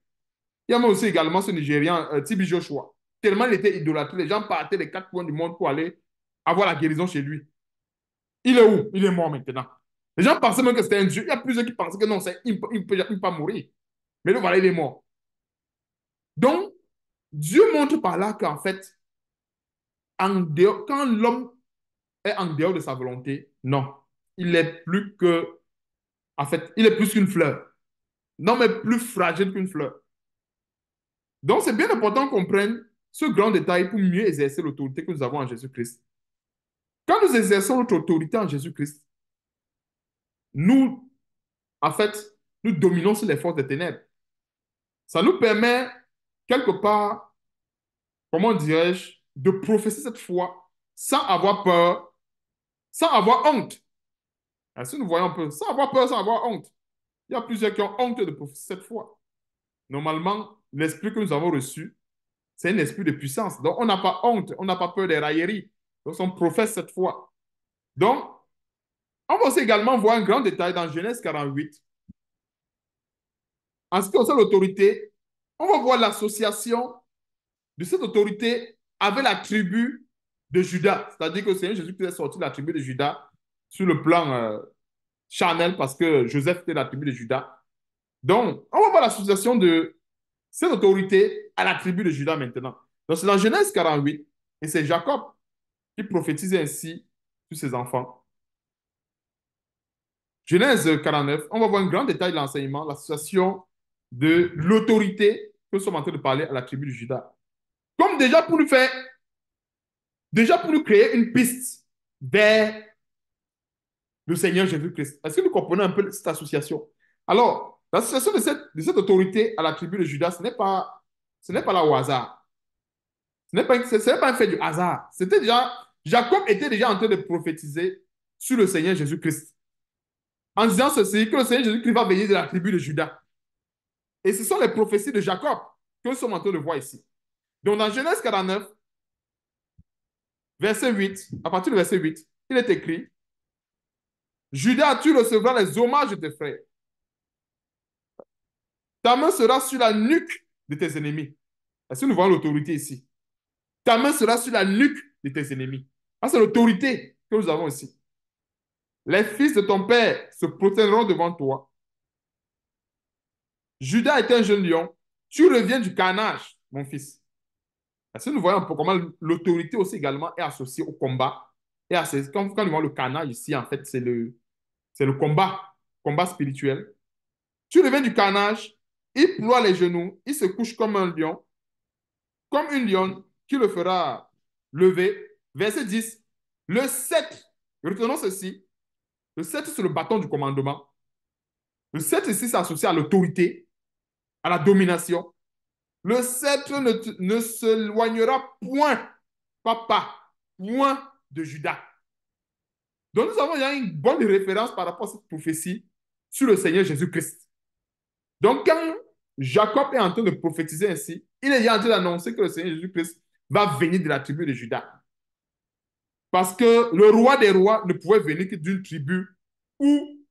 Il y avait aussi également ce Nigérian, euh, Tibi Joshua. Tellement il était idolâtré, les gens partaient les quatre coins du monde pour aller avoir la guérison chez lui. Il est où Il est mort maintenant. Les gens pensaient même que c'était un dieu. Il y a plusieurs qui pensaient que non, il ne peut, pas mourir. Mais le voilà, il est mort. Donc, Dieu montre par là qu'en fait, en dehors, quand l'homme est en dehors de sa volonté, non, il est plus que, en fait, il est plus qu'une fleur. non mais plus fragile qu'une fleur. Donc, c'est bien important qu'on prenne ce grand détail pour mieux exercer l'autorité que nous avons en Jésus-Christ. Quand nous exerçons notre autorité en Jésus-Christ, nous, en fait, nous dominons sur les forces des ténèbres. Ça nous permet, quelque part, comment dirais-je, de professer cette foi sans avoir peur, sans avoir honte. Ainsi, nous voyons un peu, sans avoir peur, sans avoir honte. Il y a plusieurs qui ont honte de professer cette foi. Normalement, l'esprit que nous avons reçu, c'est un esprit de puissance. Donc, on n'a pas honte, on n'a pas peur des railleries. Donc, on professe cette foi. Donc, on va aussi également voir un grand détail dans Genèse 48. En ce qui concerne l'autorité, on va voir l'association de cette autorité avec la tribu de Judas. C'est-à-dire que Seigneur Jésus-Christ est sorti de la tribu de Judas sur le plan euh, charnel parce que Joseph était la tribu de Judas. Donc, on va voir l'association de cette autorité à la tribu de Judas maintenant. Donc, c'est dans Genèse 48 et c'est Jacob qui prophétise ainsi sur ses enfants. Genèse 49, on va voir un grand détail de l'enseignement, l'association de l'autorité que nous sommes en train de parler à la tribu de Judas. Comme déjà pour lui faire, déjà pour nous créer une piste vers le Seigneur Jésus-Christ. Est-ce que vous comprenez un peu cette association Alors, l'association de cette, autorité à la tribu de Judas, ce n'est pas, ce n'est pas là au hasard. Ce n'est pas, pas un fait du hasard. C'était déjà, Jacob était déjà en train de prophétiser sur le Seigneur Jésus-Christ. En disant ceci, que le Seigneur Jésus-Christ va venir de la tribu de Judas. Et ce sont les prophéties de Jacob que nous sommes en train de voir ici. Donc, dans Genèse 49, verset 8, à partir du verset 8, il est écrit Judas, tu recevras les hommages de tes frères. Ta main sera sur la nuque de tes ennemis. Est-ce que nous voyons l'autorité ici Ta main sera sur la nuque de tes ennemis. Ah, c'est l'autorité que nous avons ici. Les fils de ton père se protégeront devant toi. Judas est un jeune lion. Tu reviens du carnage, mon fils. Si nous voyons comment l'autorité aussi également est associée au combat. Et à quand, nous voyons le canard ici, en fait, c'est le, c'est le combat, combat spirituel. Tu reviens du carnage, il ploie les genoux, il se couche comme un lion, comme une lionne qui le fera lever. Verset 10. Le 7, retenons ceci. Le 7, c'est le bâton du commandement. Le 7 ici s'associe à l'autorité, à la domination. Le sceptre ne, se s'éloignera point, papa, point de Judas. Donc nous avons une bonne référence par rapport à cette prophétie sur le Seigneur Jésus-Christ. Donc quand Jacob est en train de prophétiser ainsi, il est en train d'annoncer que le Seigneur Jésus-Christ va venir de la tribu de Judas. Parce que le roi des rois ne pouvait venir que d'une tribu où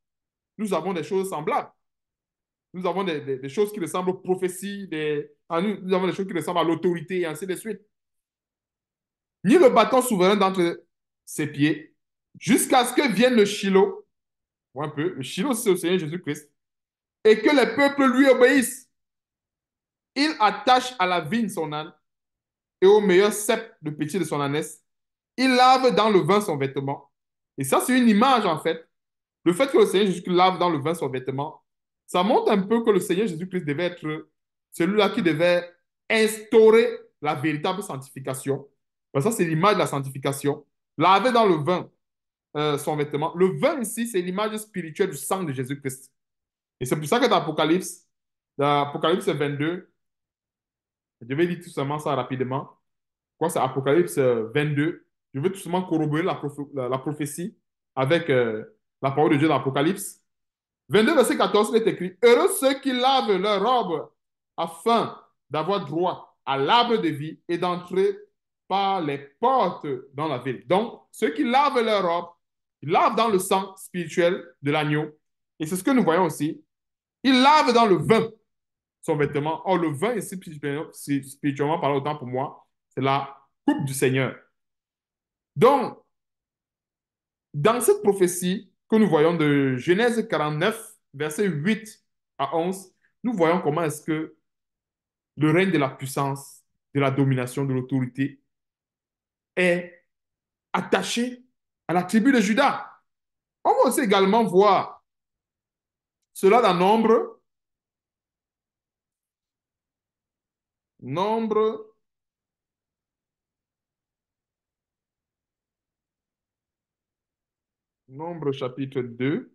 nous avons des choses semblables. Nous avons des choses qui ressemblent aux prophéties des, nous avons des choses qui ressemblent à l'autorité et ainsi de suite. Ni le bâton souverain d'entre ses pieds, jusqu'à ce que vienne le chilo, ou un peu, le chilo c'est le Seigneur Jésus-Christ, et que les peuples lui obéissent. Il attache à la vigne son âne et au meilleur cep de petit de son ânesse. Il lave dans le vin son vêtement. Et ça, c'est une image en fait. Le fait que le Seigneur jésus lave dans le vin son vêtement, ça montre un peu que le Seigneur Jésus-Christ devait être celui-là qui devait instaurer la véritable sanctification. ça, c'est l'image de la sanctification. Laver dans le vin euh, son vêtement. Le vin ici, c'est l'image spirituelle du sang de Jésus-Christ. Et c'est pour ça que dans Apocalypse, dans Apocalypse 22, je vais lire tout simplement ça rapidement. Quoi, c'est Apocalypse 22. Je veux tout simplement corroborer la, prophétie avec euh, la parole de Dieu dans Apocalypse. 22, verset 14, il est écrit Heureux ceux qui lavent leur robe afin d'avoir droit à l'arbre de vie et d'entrer par les portes dans la ville. Donc, ceux qui lavent leur robe, ils lavent dans le sang spirituel de l'agneau. Et c'est ce que nous voyons aussi. Ils lavent dans le vin son vêtement. Or, le vin, ici, spirituellement parlant, autant pour moi, c'est la coupe du Seigneur. Donc, dans cette prophétie que nous voyons de Genèse 49, versets 8 à 11, nous voyons comment est-ce que le règne de la puissance, de la domination, de l'autorité est attaché à la tribu de Judas. On va aussi également voir cela dans Nombre. Nombre. Nombre chapitre 2.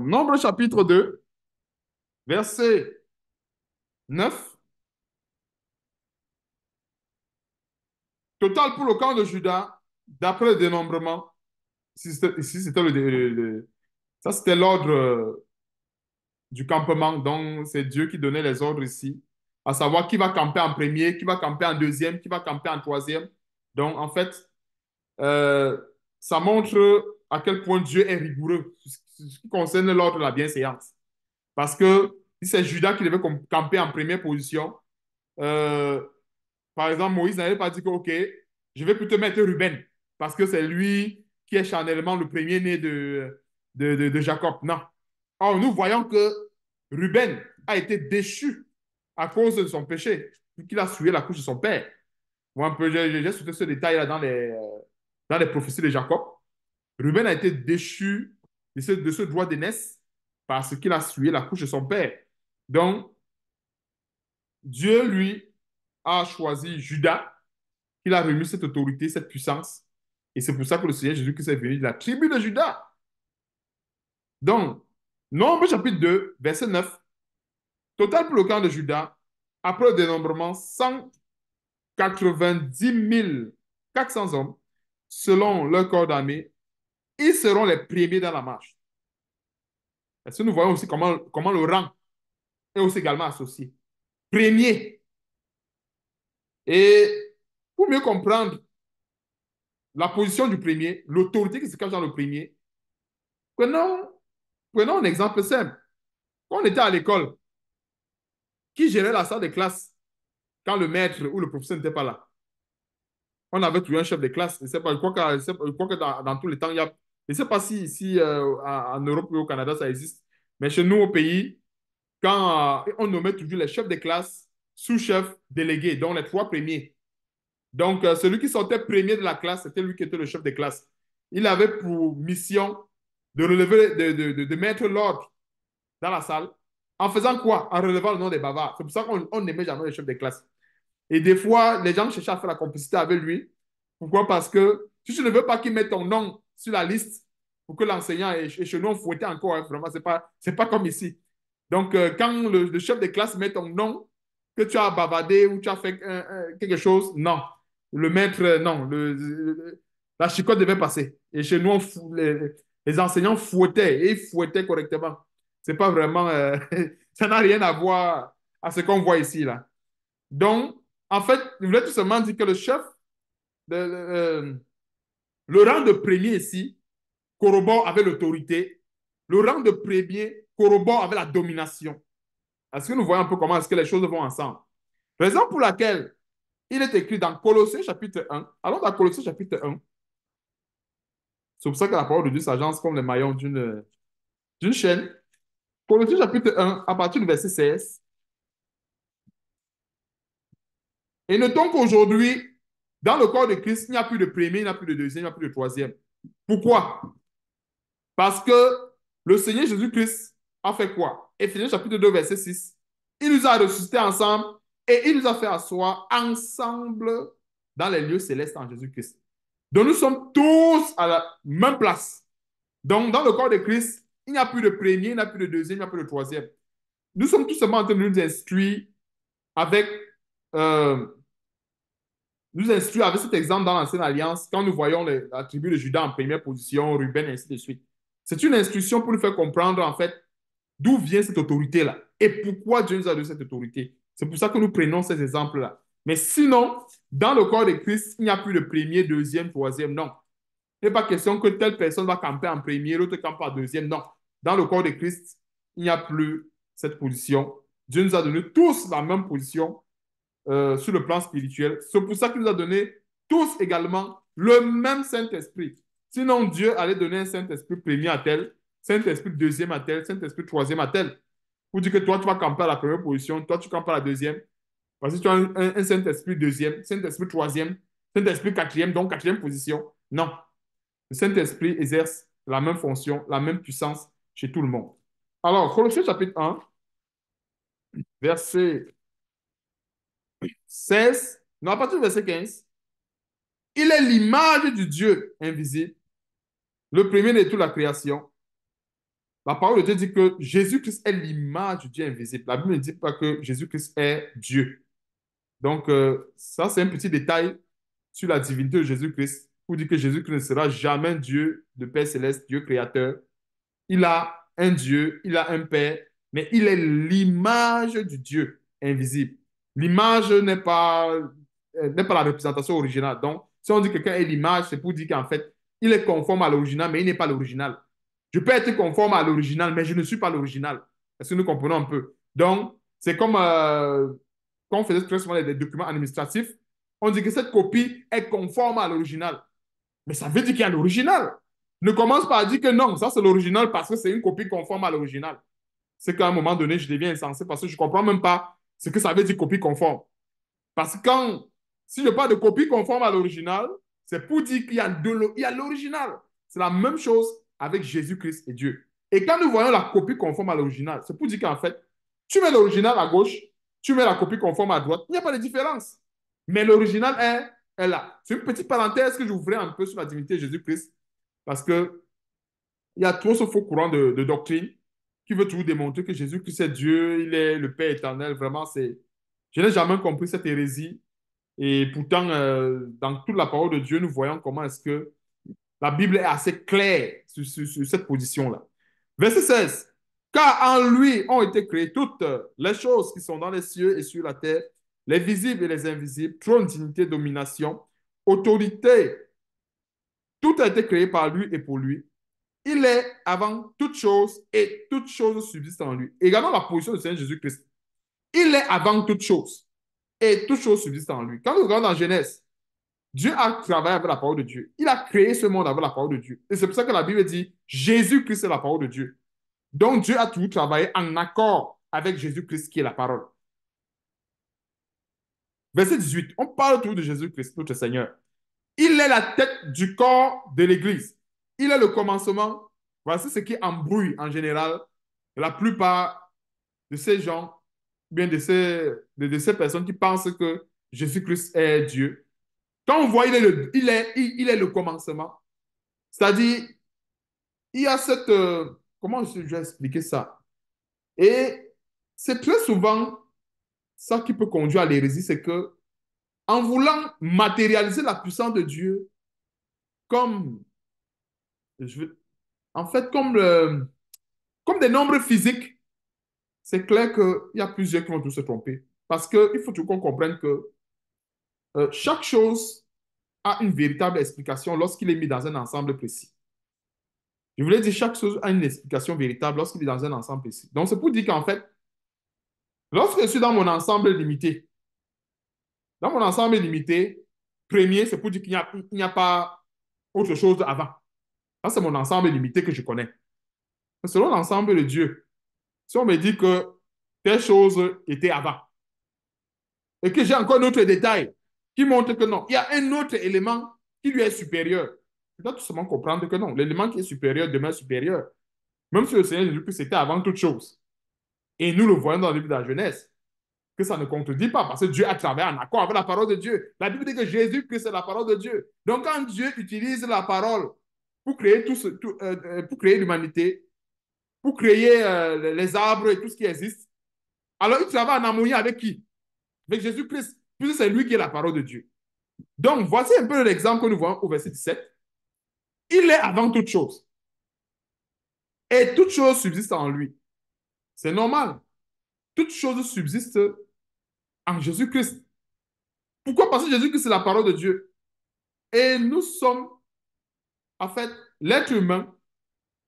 Nombre chapitre 2, verset 9. Total pour le camp de Judas, d'après le dénombrement, si c'était le, ça c'était l'ordre euh, du campement, donc c'est Dieu qui donnait les ordres ici, à savoir qui va camper en premier, qui va camper en deuxième, qui va camper en troisième. Donc en fait, euh, ça montre à quel point Dieu est rigoureux ce qui concerne l'ordre de la bienséance. Parce que c'est Judas qui devait camper en première position. Euh, par exemple, Moïse n'avait pas dit que, OK, je vais plutôt mettre Ruben, parce que c'est lui qui est charnellement le premier-né de, de, Jacob. Non. Or, nous voyons que Ruben a été déchu à cause de son péché, qu'il a souillé la couche de son père. j'ai sauté ce détail-là dans les, dans les prophéties de Jacob. Ruben a été déchu de ce, de droit d'aînesse parce qu'il a suivi la couche de son père. Donc, Dieu, lui, a choisi Judas. Il a remis cette autorité, cette puissance. Et c'est pour ça que le Seigneur Jésus-Christ est venu de la tribu de Judas. Donc, Nombre chapitre 2, verset 9. Total pour le camp de Judas, après le dénombrement, 190 400 hommes, selon leur corps d'armée, ils seront les premiers dans la marche. Et que nous voyons aussi comment, le rang est aussi également associé. Premier. Et pour mieux comprendre la position du premier, l'autorité qui se cache dans le premier, prenons, prenons un exemple simple. Quand on était à l'école, qui gérait la salle de classe quand le maître ou le professeur n'était pas là? On avait toujours un chef de classe. Je, sais pas, je crois que, dans tous les temps, il y a je ne sais pas si, ici, euh, en Europe ou au Canada ça existe, mais chez nous au pays, quand euh, on nommait toujours les chefs de classe, sous-chefs, délégués, dont les trois premiers. Donc euh, celui qui sortait premier de la classe, c'était lui qui était le chef de classe. Il avait pour mission de relever, de, mettre l'ordre dans la salle. En faisant quoi En relevant le nom des bavards. C'est pour ça qu'on n'aimait jamais les chefs de classe. Et des fois, les gens cherchaient à faire la complicité avec lui. Pourquoi Parce que si tu ne veux pas qu'il mette ton nom sur la liste pour que l'enseignant, et chez nous, on fouettait encore, hein, vraiment, ce n'est pas, pas comme ici. Donc, euh, quand le, chef de classe met ton nom, que tu as babadé ou tu as fait quelque chose, non. Le maître, euh, non. Le, la chicote devait passer. Et chez nous, les, enseignants fouettaient et fouettaient correctement. C'est pas vraiment. Euh, ça n'a rien à voir à ce qu'on voit ici, là. Donc, en fait, je voulais tout simplement dire que le chef, de, le rang de premier ici corrobore avec l'autorité. Le rang de premier corrobore avec la domination. Est-ce que nous voyons un peu comment est-ce que les choses vont ensemble? Raison pour laquelle il est écrit dans Colossiens chapitre 1. Allons dans Colossiens chapitre 1. C'est pour ça que la parole de Dieu s'agence comme les maillons d'une, d'une chaîne. Colossiens chapitre 1, à partir du verset 16. Et notons qu'aujourd'hui, dans le corps de Christ, il n'y a plus de premier, il n'y a plus de deuxième, il n'y a plus de troisième. Pourquoi Parce que le Seigneur Jésus-Christ a fait quoi Éphésiens chapitre 2, verset 6. Il nous a ressuscités ensemble et il nous a fait asseoir ensemble dans les lieux célestes en Jésus-Christ. Donc nous sommes tous à la même place. Donc dans le corps de Christ, il n'y a plus de premier, il n'y a plus de deuxième, il n'y a plus de troisième. Nous sommes tous seulement en train de nous instruire avec euh, nous instruisons avec cet exemple dans l'Ancienne Alliance quand nous voyons la tribu de Judas en première position, Ruben, ainsi de suite. C'est une instruction pour nous faire comprendre, en fait, d'où vient cette autorité-là et pourquoi Dieu nous a donné cette autorité. C'est pour ça que nous prenons ces exemples-là. Mais sinon, dans le corps de Christ, il n'y a plus de premier, deuxième, troisième, non. Il n'est pas question que telle personne va camper en premier, l'autre campe en deuxième, non. Dans le corps de Christ, il n'y a plus cette position. Dieu nous a donné tous la même position euh, sur le plan spirituel. C'est pour ça qu'il nous a donné tous également le même Saint-Esprit. Sinon, Dieu allait donner un Saint-Esprit premier à tel, Saint-Esprit deuxième à tel, Saint-Esprit troisième à tel. Pour dire que toi, tu vas camper à la première position, toi, tu campes à la deuxième. Parce que tu as un, Saint-Esprit deuxième, Saint-Esprit troisième, Saint-Esprit quatrième, donc quatrième position. Non. Le Saint-Esprit exerce la même fonction, la même puissance chez tout le monde. Alors, Colossiens chapitre 1, verset 16, non, à partir du verset 15, il est l'image du Dieu invisible, le premier de toute la création. La parole de Dieu dit que Jésus-Christ est l'image du Dieu invisible. La Bible ne dit pas que Jésus-Christ est Dieu. Donc, euh, ça, c'est un petit détail sur la divinité de Jésus-Christ vous dit que Jésus-Christ ne sera jamais Dieu de Père céleste, Dieu créateur. Il a un Dieu, il a un Père, mais il est l'image du Dieu invisible. L'image n'est pas, euh, n'est pas la représentation originale. Donc, si on dit que quelqu'un est l'image, c'est pour dire qu'en fait, il est conforme à l'original, mais il n'est pas l'original. Je peux être conforme à l'original, mais je ne suis pas l'original. Est-ce que nous comprenons un peu? Donc, c'est comme euh, quand on faisait très souvent des documents administratifs, on dit que cette copie est conforme à l'original. Mais ça veut dire qu'il y a l'original. Ne commence pas à dire que non, ça c'est l'original parce que c'est une copie conforme à l'original. C'est qu'à un moment donné, je deviens insensé parce que je ne comprends même pas ce que ça veut dire copie conforme. Parce que quand, si je parle de copie conforme à l'original, c'est pour dire qu'il y a, de, il y a l'original. C'est la même chose avec Jésus-Christ et Dieu. Et quand nous voyons la copie conforme à l'original, c'est pour dire qu'en fait, tu mets l'original à gauche, tu mets la copie conforme à droite, il n'y a pas de différence. Mais l'original est, est là. C'est une petite parenthèse que j'ouvrais un peu sur la divinité de Jésus-Christ, parce que il y a trop ce faux courant de doctrine qui veut toujours démontrer que Jésus-Christ est Dieu, il est le Père éternel. Vraiment, c'est. Je n'ai jamais compris cette hérésie. Et pourtant, euh, dans toute la parole de Dieu, nous voyons comment est-ce que la Bible est assez claire sur, sur cette position-là. Verset 16. Car en lui ont été créées toutes les choses qui sont dans les cieux et sur la terre, les visibles et les invisibles, trône, dignité, domination, autorité. Tout a été créé par lui et pour lui. Il est avant toute chose et toute chose subsiste en lui. Également la position de Seigneur Jésus-Christ. Il est avant toute chose et toute chose subsiste en lui. Quand nous regardons dans Genèse, Dieu a travaillé avec la parole de Dieu. Il a créé ce monde avec la parole de Dieu. Et c'est pour ça que la Bible dit Jésus-Christ est la parole de Dieu. Donc Dieu a toujours travaillé en accord avec Jésus-Christ qui est la parole. Verset 18, on parle toujours de Jésus-Christ, notre Seigneur. Il est la tête du corps de l'Église. Il est le commencement. Voici ce qui embrouille en général la plupart de ces gens, bien de ces, de, personnes qui pensent que Jésus-Christ est Dieu. Quand on voit, il est le, il est, il, est le commencement. C'est-à-dire, il y a cette... Euh, comment je vais expliquer ça Et c'est très souvent ça qui peut conduire à l'hérésie, c'est que en voulant matérialiser la puissance de Dieu comme en fait, comme, comme des nombres physiques, c'est clair qu'il y a plusieurs qui vont tous se tromper. Parce qu'il faut qu'on comprenne que euh, chaque chose a une véritable explication lorsqu'il est mis dans un ensemble précis. Je voulais dire chaque chose a une explication véritable lorsqu'il est dans un ensemble précis. Donc, c'est pour dire qu'en fait, lorsque je suis dans mon ensemble limité, dans mon ensemble limité, premier, c'est pour dire qu'il n'y a, pas autre chose avant. Ça, c'est mon ensemble limité que je connais. Mais selon l'ensemble de Dieu, si on me dit que telle chose était avant, et que j'ai encore un autre détail qui montre que non, il y a un autre élément qui lui est supérieur, je dois tout simplement comprendre que non, l'élément qui est supérieur demeure supérieur. Même si le Seigneur Jésus-Christ était avant toute chose. Et nous le voyons dans le livre de la jeunesse que ça ne contredit pas, parce que Dieu a travaillé en accord avec la parole de Dieu. La Bible dit que Jésus-Christ c'est la parole de Dieu. Donc quand Dieu utilise la parole pour créer, tout, euh, euh, pour créer l'humanité, pour créer euh, les arbres et tout ce qui existe. Alors, il travaille en harmonie avec qui Avec Jésus-Christ, puisque c'est lui qui est la parole de Dieu. Donc, voici un peu l'exemple que nous voyons au verset 17. Il est avant toute chose. Et toute chose subsiste en lui. C'est normal. Toute chose subsiste en Jésus-Christ. Pourquoi Parce que Jésus-Christ, c'est la parole de Dieu. Et nous sommes en fait, l'être humain,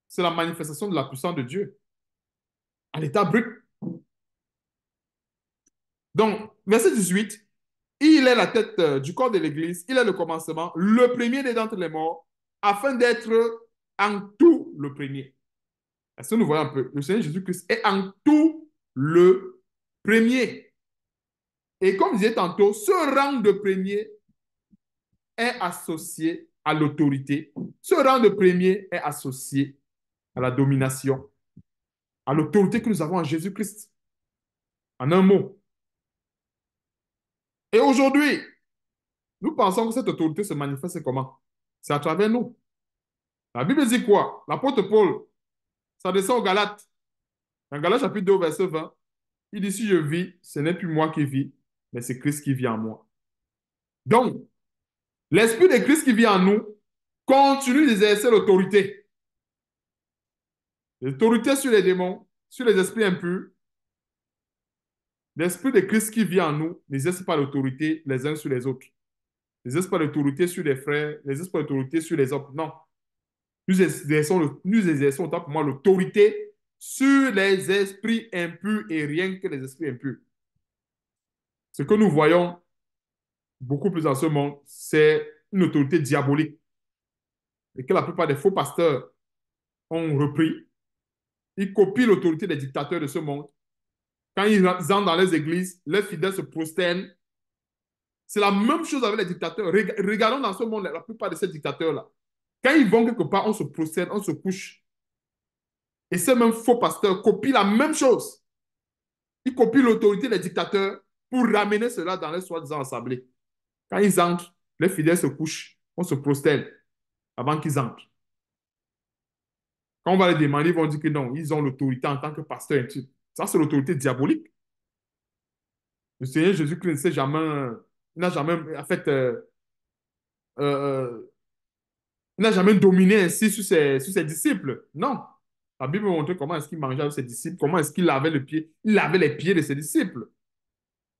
c'est la manifestation de la puissance de Dieu. À l'état brut. Donc, verset 18, il est la tête euh, du corps de l'Église, il est le commencement, le premier des d'entre les morts, afin d'être en tout le premier. Est-ce que nous voyons un peu Le Seigneur Jésus-Christ est en tout le premier. Et comme je disais tantôt, ce rang de premier est associé à l'autorité. Ce rang de premier est associé à la domination, à l'autorité que nous avons en Jésus-Christ. En un mot. Et aujourd'hui, nous pensons que cette autorité se manifeste comment C'est à travers nous. La Bible dit quoi L'apôtre Paul, ça descend au Galates. Dans Galates chapitre 2, verset 20, il dit, si je vis, ce n'est plus moi qui vis, mais c'est Christ qui vit en moi. Donc, L'Esprit de Christ qui vit en nous continue d'exercer l'autorité. L'autorité sur les démons, sur les esprits impurs. L'Esprit de Christ qui vit en nous n'exerce pas l'autorité les uns sur les autres. N'exerce pas l'autorité sur les frères, n'exerce pas l'autorité sur les autres. Non. Nous exerçons, nous moi l'autorité sur les esprits impurs et rien que les esprits impurs. Ce que nous voyons beaucoup plus dans ce monde, c'est une autorité diabolique et que la plupart des faux pasteurs ont repris. Ils copient l'autorité des dictateurs de ce monde. Quand ils entrent dans les églises, les fidèles se prosternent. C'est la même chose avec les dictateurs. Regardons dans ce monde la plupart de ces dictateurs-là. Quand ils vont quelque part, on se prosterne, on se couche. Et ces mêmes faux pasteurs copient la même chose. Ils copient l'autorité des dictateurs pour ramener cela dans les soi-disant assemblées. Quand ils entrent, les fidèles se couchent, on se prosterne avant qu'ils entrent. Quand on va les demander, ils vont dire que non, ils ont l'autorité en tant que pasteur. Ça, c'est l'autorité diabolique. Le Seigneur Jésus-Christ n'a jamais, n'a jamais, en fait, euh, euh, euh, n'a jamais dominé ainsi sur ses, disciples. Non. La Bible montre comment est-ce qu'il mangeait avec ses disciples, comment est-ce qu'il lavait, le pied, il lavait les pieds de ses disciples.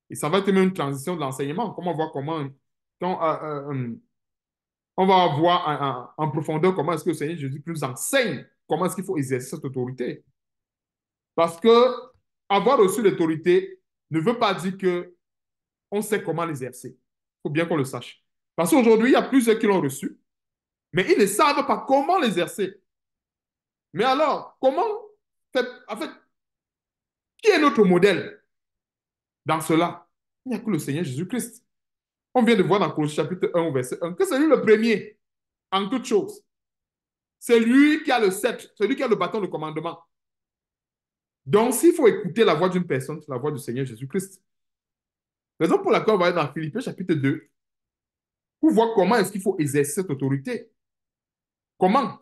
Et ça va être même une transition de l'enseignement. Comment on voit comment euh, euh, euh, on va voir en, profondeur comment est-ce que le Seigneur Jésus nous enseigne comment est-ce qu'il faut exercer cette autorité. Parce que avoir reçu l'autorité ne veut pas dire que on sait comment l'exercer. Il faut bien qu'on le sache. Parce qu'aujourd'hui, il y a plusieurs qui l'ont reçu, mais ils ne savent pas comment l'exercer. Mais alors, comment en fait, qui est notre modèle dans cela Il n'y a que le Seigneur Jésus-Christ. On vient de voir dans Colossiens chapitre 1, verset 1, que c'est lui le premier en toutes choses. C'est lui qui a le sceptre, c'est lui qui a le bâton de commandement. Donc, s'il faut écouter la voix d'une personne, c'est la voix du Seigneur Jésus-Christ. Raison pour laquelle on va aller dans Philippiens chapitre 2 pour voir comment est-ce qu'il faut exercer cette autorité. Comment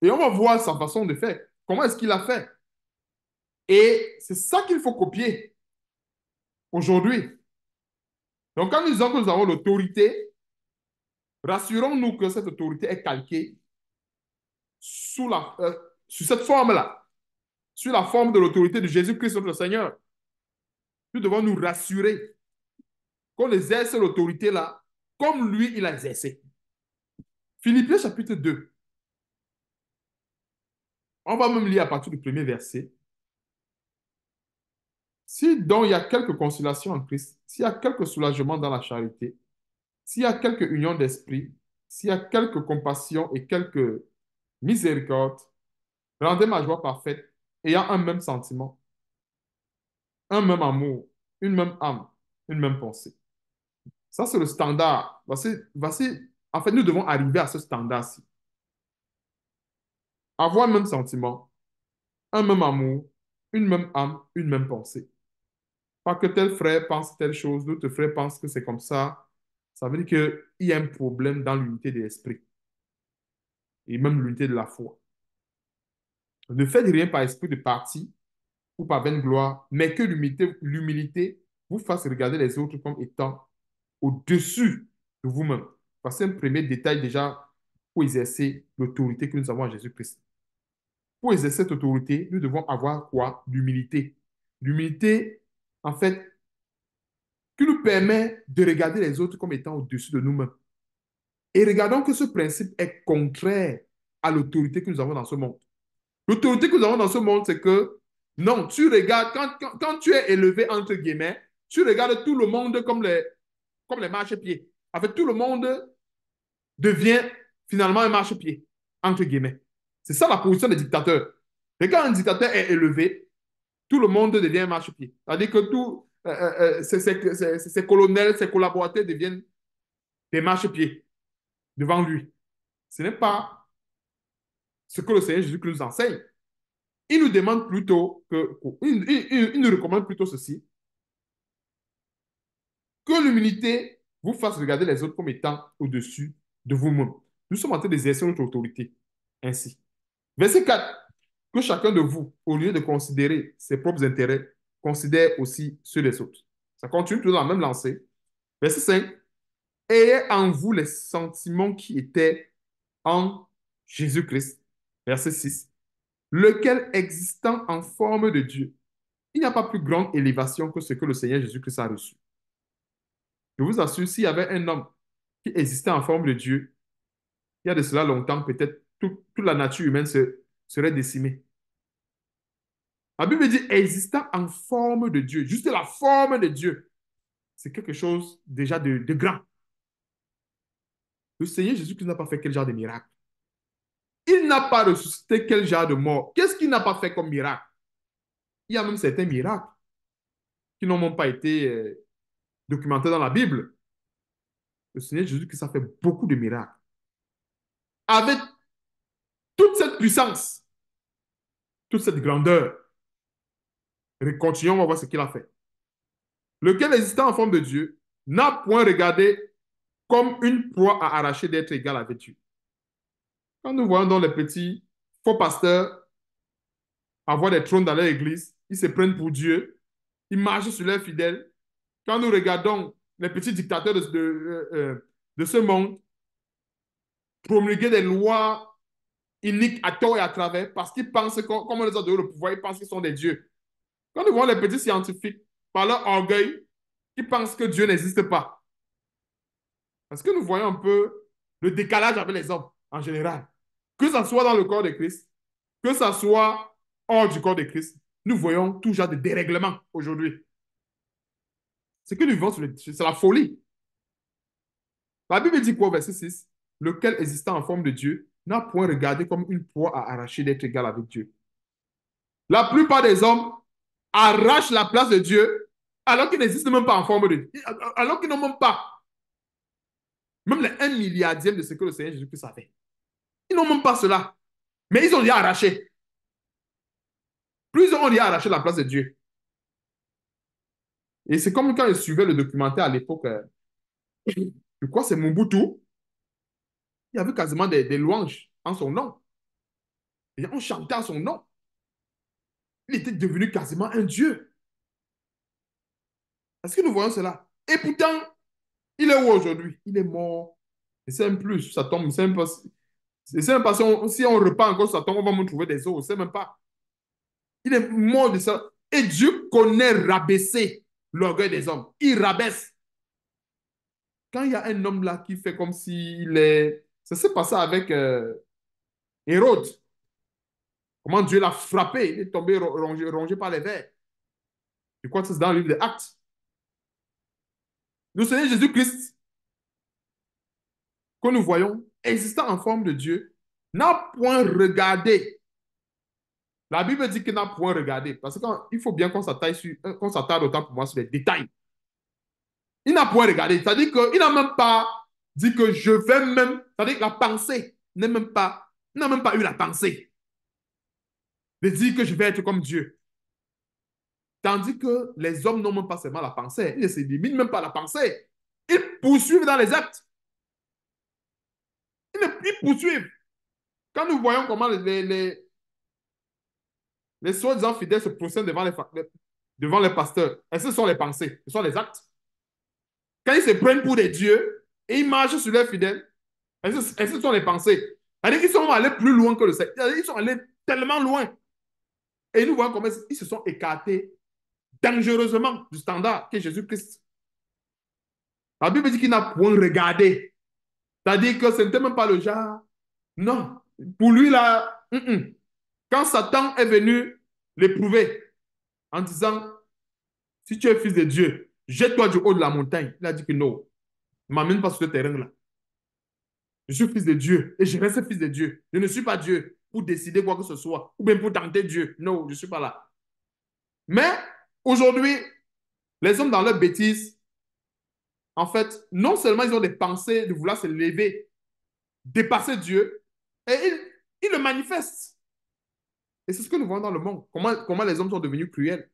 Et on va voir sa façon de faire. Comment est-ce qu'il a fait Et c'est ça qu'il faut copier aujourd'hui. Donc quand nous disons que nous avons l'autorité, rassurons-nous que cette autorité est calquée sous la, euh, sur cette forme-là, sur la forme de l'autorité de Jésus-Christ, notre Seigneur. Nous devons nous rassurer qu'on exerce l'autorité-là comme lui, il a exercé. Philippiens chapitre 2. On va même lire à partir du premier verset. Si donc il y a quelques consolations en Christ, s'il y a quelques soulagements dans la charité, s'il y a quelques unions d'esprit, s'il y a quelques compassions et quelques miséricorde, rendez ma joie parfaite, ayant un même sentiment, un même amour, une même âme, une même pensée. Ça, c'est le standard. voici, en fait, nous devons arriver à ce standard-ci. Avoir un même sentiment, un même amour, une même âme, une même pensée. Pas que tel frère pense telle chose, d'autres frères pensent que c'est comme ça. Ça veut dire qu'il y a un problème dans l'unité de l'esprit et même l'unité de la foi. Ne faites rien par esprit de parti ou par vaine gloire, mais que l'humilité vous fasse regarder les autres comme étant au-dessus de vous-même. C'est un premier détail déjà pour exercer l'autorité que nous avons en Jésus-Christ. Pour exercer cette autorité, nous devons avoir quoi L'humilité. L'humilité en fait, qui nous permet de regarder les autres comme étant au-dessus de nous-mêmes. Et regardons que ce principe est contraire à l'autorité que nous avons dans ce monde. L'autorité que nous avons dans ce monde, c'est que non, tu regardes, quand, tu es élevé, entre guillemets, tu regardes tout le monde comme les, comme les marchepieds. En fait, tout le monde devient finalement un marchepied, entre guillemets. C'est ça la position des dictateurs. Et quand un dictateur est élevé, tout le monde devient marche pied C'est-à-dire que tous euh, euh, euh, ces, colonels, ces colonels, ses collaborateurs deviennent des marches-pieds devant lui. Ce n'est pas ce que le Seigneur jésus nous enseigne. Il nous demande plutôt que, il, il nous recommande plutôt ceci que l'humilité vous fasse regarder les autres comme étant au-dessus de vous-même. Nous sommes en train d'exercer notre autorité. Ainsi. Verset 4 que chacun de vous, au lieu de considérer ses propres intérêts, considère aussi ceux des autres. Ça continue toujours dans la même lancée. Verset 5. Ayez en vous les sentiments qui étaient en Jésus-Christ. Verset 6. Lequel existant en forme de Dieu, il n'y a pas plus grande élévation que ce que le Seigneur Jésus-Christ a reçu. Je vous assure, s'il y avait un homme qui existait en forme de Dieu, il y a de cela longtemps, peut-être toute, toute la nature humaine serait décimée. La Bible dit existant en forme de Dieu. Juste la forme de Dieu, c'est quelque chose déjà de, grand. Le Seigneur Jésus-Christ n'a pas fait quel genre de miracle Il n'a pas ressuscité quel genre de mort Qu'est-ce qu'il n'a pas fait comme miracle Il y a même certains miracles qui n'ont même pas été euh, documentés dans la Bible. Le Seigneur Jésus-Christ a fait beaucoup de miracles. Avec toute cette puissance, toute cette grandeur, Continuons, on va voir ce qu'il a fait. Lequel existant en forme de Dieu n'a point regardé comme une proie à arracher d'être égal avec Dieu. Quand nous voyons dans les petits faux pasteurs avoir des trônes dans leur église, ils se prennent pour Dieu, ils marchent sur leurs fidèles. Quand nous regardons les petits dictateurs de, de, euh, euh, ce monde promulguer des lois iniques à tort et à travers parce qu'ils pensent, comme on les a donné le pouvoir, ils pensent qu'ils sont des dieux. Quand nous voyons les petits scientifiques, par leur orgueil, qui pensent que Dieu n'existe pas, parce que nous voyons un peu le décalage avec les hommes en général, que ce soit dans le corps de Christ, que ce soit hors du corps de Christ, nous voyons tout genre de dérèglement aujourd'hui. Ce que nous vivons, c'est la folie. La Bible dit quoi, verset 6 Lequel existant en forme de Dieu n'a point regardé comme une proie à arracher d'être égal avec Dieu. La plupart des hommes arrache la place de Dieu alors qu'il n'existe même pas en forme de alors qu'ils n'ont même pas même les 1 milliardième de ce que le Seigneur Jésus-Christ a fait. Ils n'ont même pas cela. Mais ils ont déjà arraché. Plus ils ont déjà arraché la place de Dieu. Et c'est comme quand je suivais le documentaire à l'époque, euh, je crois que c'est Mobutu. Il y avait quasiment des, louanges en son nom. Et on chantait en son nom. Il était devenu quasiment un dieu. Est-ce que nous voyons cela Et pourtant, il est où aujourd'hui Il est mort. Et c'est un plus, ça tombe. C'est un c'est si, on, repart encore, ça tombe, on va me trouver des os. On même pas. Il est mort de ça. Et Dieu connaît rabaisser l'orgueil des hommes. Il rabaisse. Quand il y a un homme là qui fait comme s'il est... Ça s'est passé avec euh, Hérode. Comment Dieu l'a frappé, il est tombé rongé, par les vers. Je crois que c'est dans le livre des Actes. Le Seigneur Jésus-Christ, que nous voyons, existant en forme de Dieu, n'a point regardé. La Bible dit qu'il n'a point regardé, parce qu'il faut bien qu'on euh, s'attarde, qu'on autant pour moi sur les détails. Il n'a point regardé, c'est-à-dire qu'il n'a même pas dit que je vais même, c'est-à-dire que la pensée même pas, n'a même pas eu la pensée de dire que je vais être comme Dieu. Tandis que les hommes n'ont même pas seulement la pensée, ils ne se même pas la pensée. Ils poursuivent dans les actes. Ils, ne, poursuivent. Quand nous voyons comment les, les, les soi-disant fidèles se procèdent devant les, devant les pasteurs, et ce sont les pensées, ce sont les actes. Quand ils se prennent pour des dieux et ils marchent sur les fidèles, et ce, sont les pensées. Ils sont allés plus loin que le secte. Ils sont allés tellement loin et nous voyons comment ils se sont écartés dangereusement du standard que Jésus-Christ. La Bible dit qu'il n'a point regardé. C'est-à-dire que ce n'était même pas le genre. Non. Pour lui, là, mm, mm. quand Satan est venu l'éprouver en disant Si tu es fils de Dieu, jette-toi du haut de la montagne. Il a dit que non, ne m'amène pas sur ce terrain-là. Je suis fils de Dieu et je reste fils de Dieu. Je ne suis pas Dieu pour décider quoi que ce soit, ou bien pour tenter Dieu. Non, je ne suis pas là. Mais aujourd'hui, les hommes dans leur bêtise, en fait, non seulement ils ont des pensées de vouloir se lever, dépasser Dieu, et ils, le manifestent. Et c'est ce que nous voyons dans le monde. Comment, comment les hommes sont devenus cruels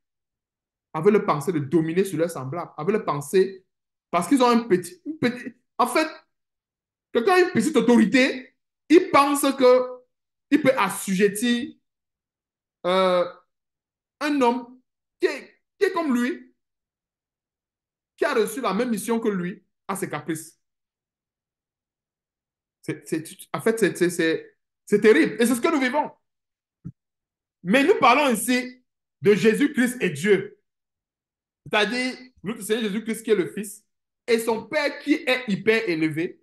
avec le pensée de dominer sur leurs semblables, avec le pensée, parce qu'ils ont un petit, une petite, en fait, quelqu'un a une petite autorité, il pense que il peut assujettir euh, un homme qui est, comme lui, qui a reçu la même mission que lui, à ses caprices. en fait, c'est, terrible. Et c'est ce que nous vivons. Mais nous parlons ici de Jésus-Christ et Dieu. C'est-à-dire, le Seigneur Jésus-Christ qui est le Fils et son Père qui est hyper élevé.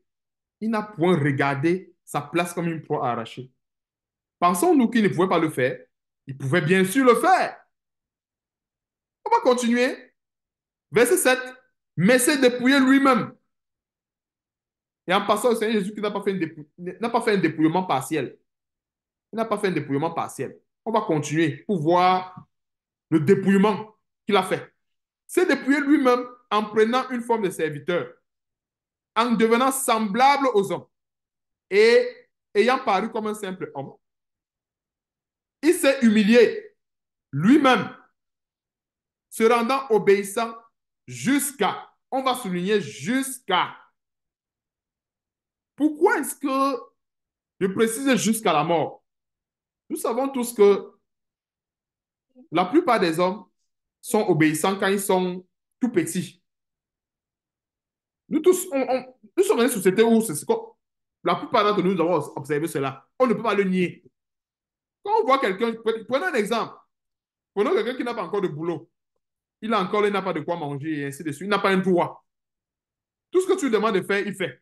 Il n'a point regardé sa place comme une proie arrachée. Pensons-nous qu'il ne pouvait pas le faire Il pouvait bien sûr le faire. On va continuer. Verset 7. Mais c'est dépouillé lui-même. Et en passant, le Seigneur Jésus qui n'a pas, fait un dépouillement partiel. Il n'a pas fait un dépouillement partiel. On va continuer pour voir le dépouillement qu'il a fait. C'est dépouillé lui-même en prenant une forme de serviteur, en devenant semblable aux hommes et ayant paru comme un simple homme, il s'est humilié lui-même, se rendant obéissant jusqu'à, on va souligner jusqu'à. Pourquoi est-ce que je précise jusqu'à la mort Nous savons tous que la plupart des hommes sont obéissants quand ils sont tout petits. Nous tous, nous sommes dans une société où la plupart d'entre nous, nous avons observé cela. On ne peut pas le nier. Quand on voit quelqu'un, prenons un exemple. Prenons quelqu'un qui n'a pas encore de boulot. Il a encore, il n'a pas de quoi manger et ainsi de suite. Il n'a pas un toit. Tout ce que tu lui demandes de faire, il fait.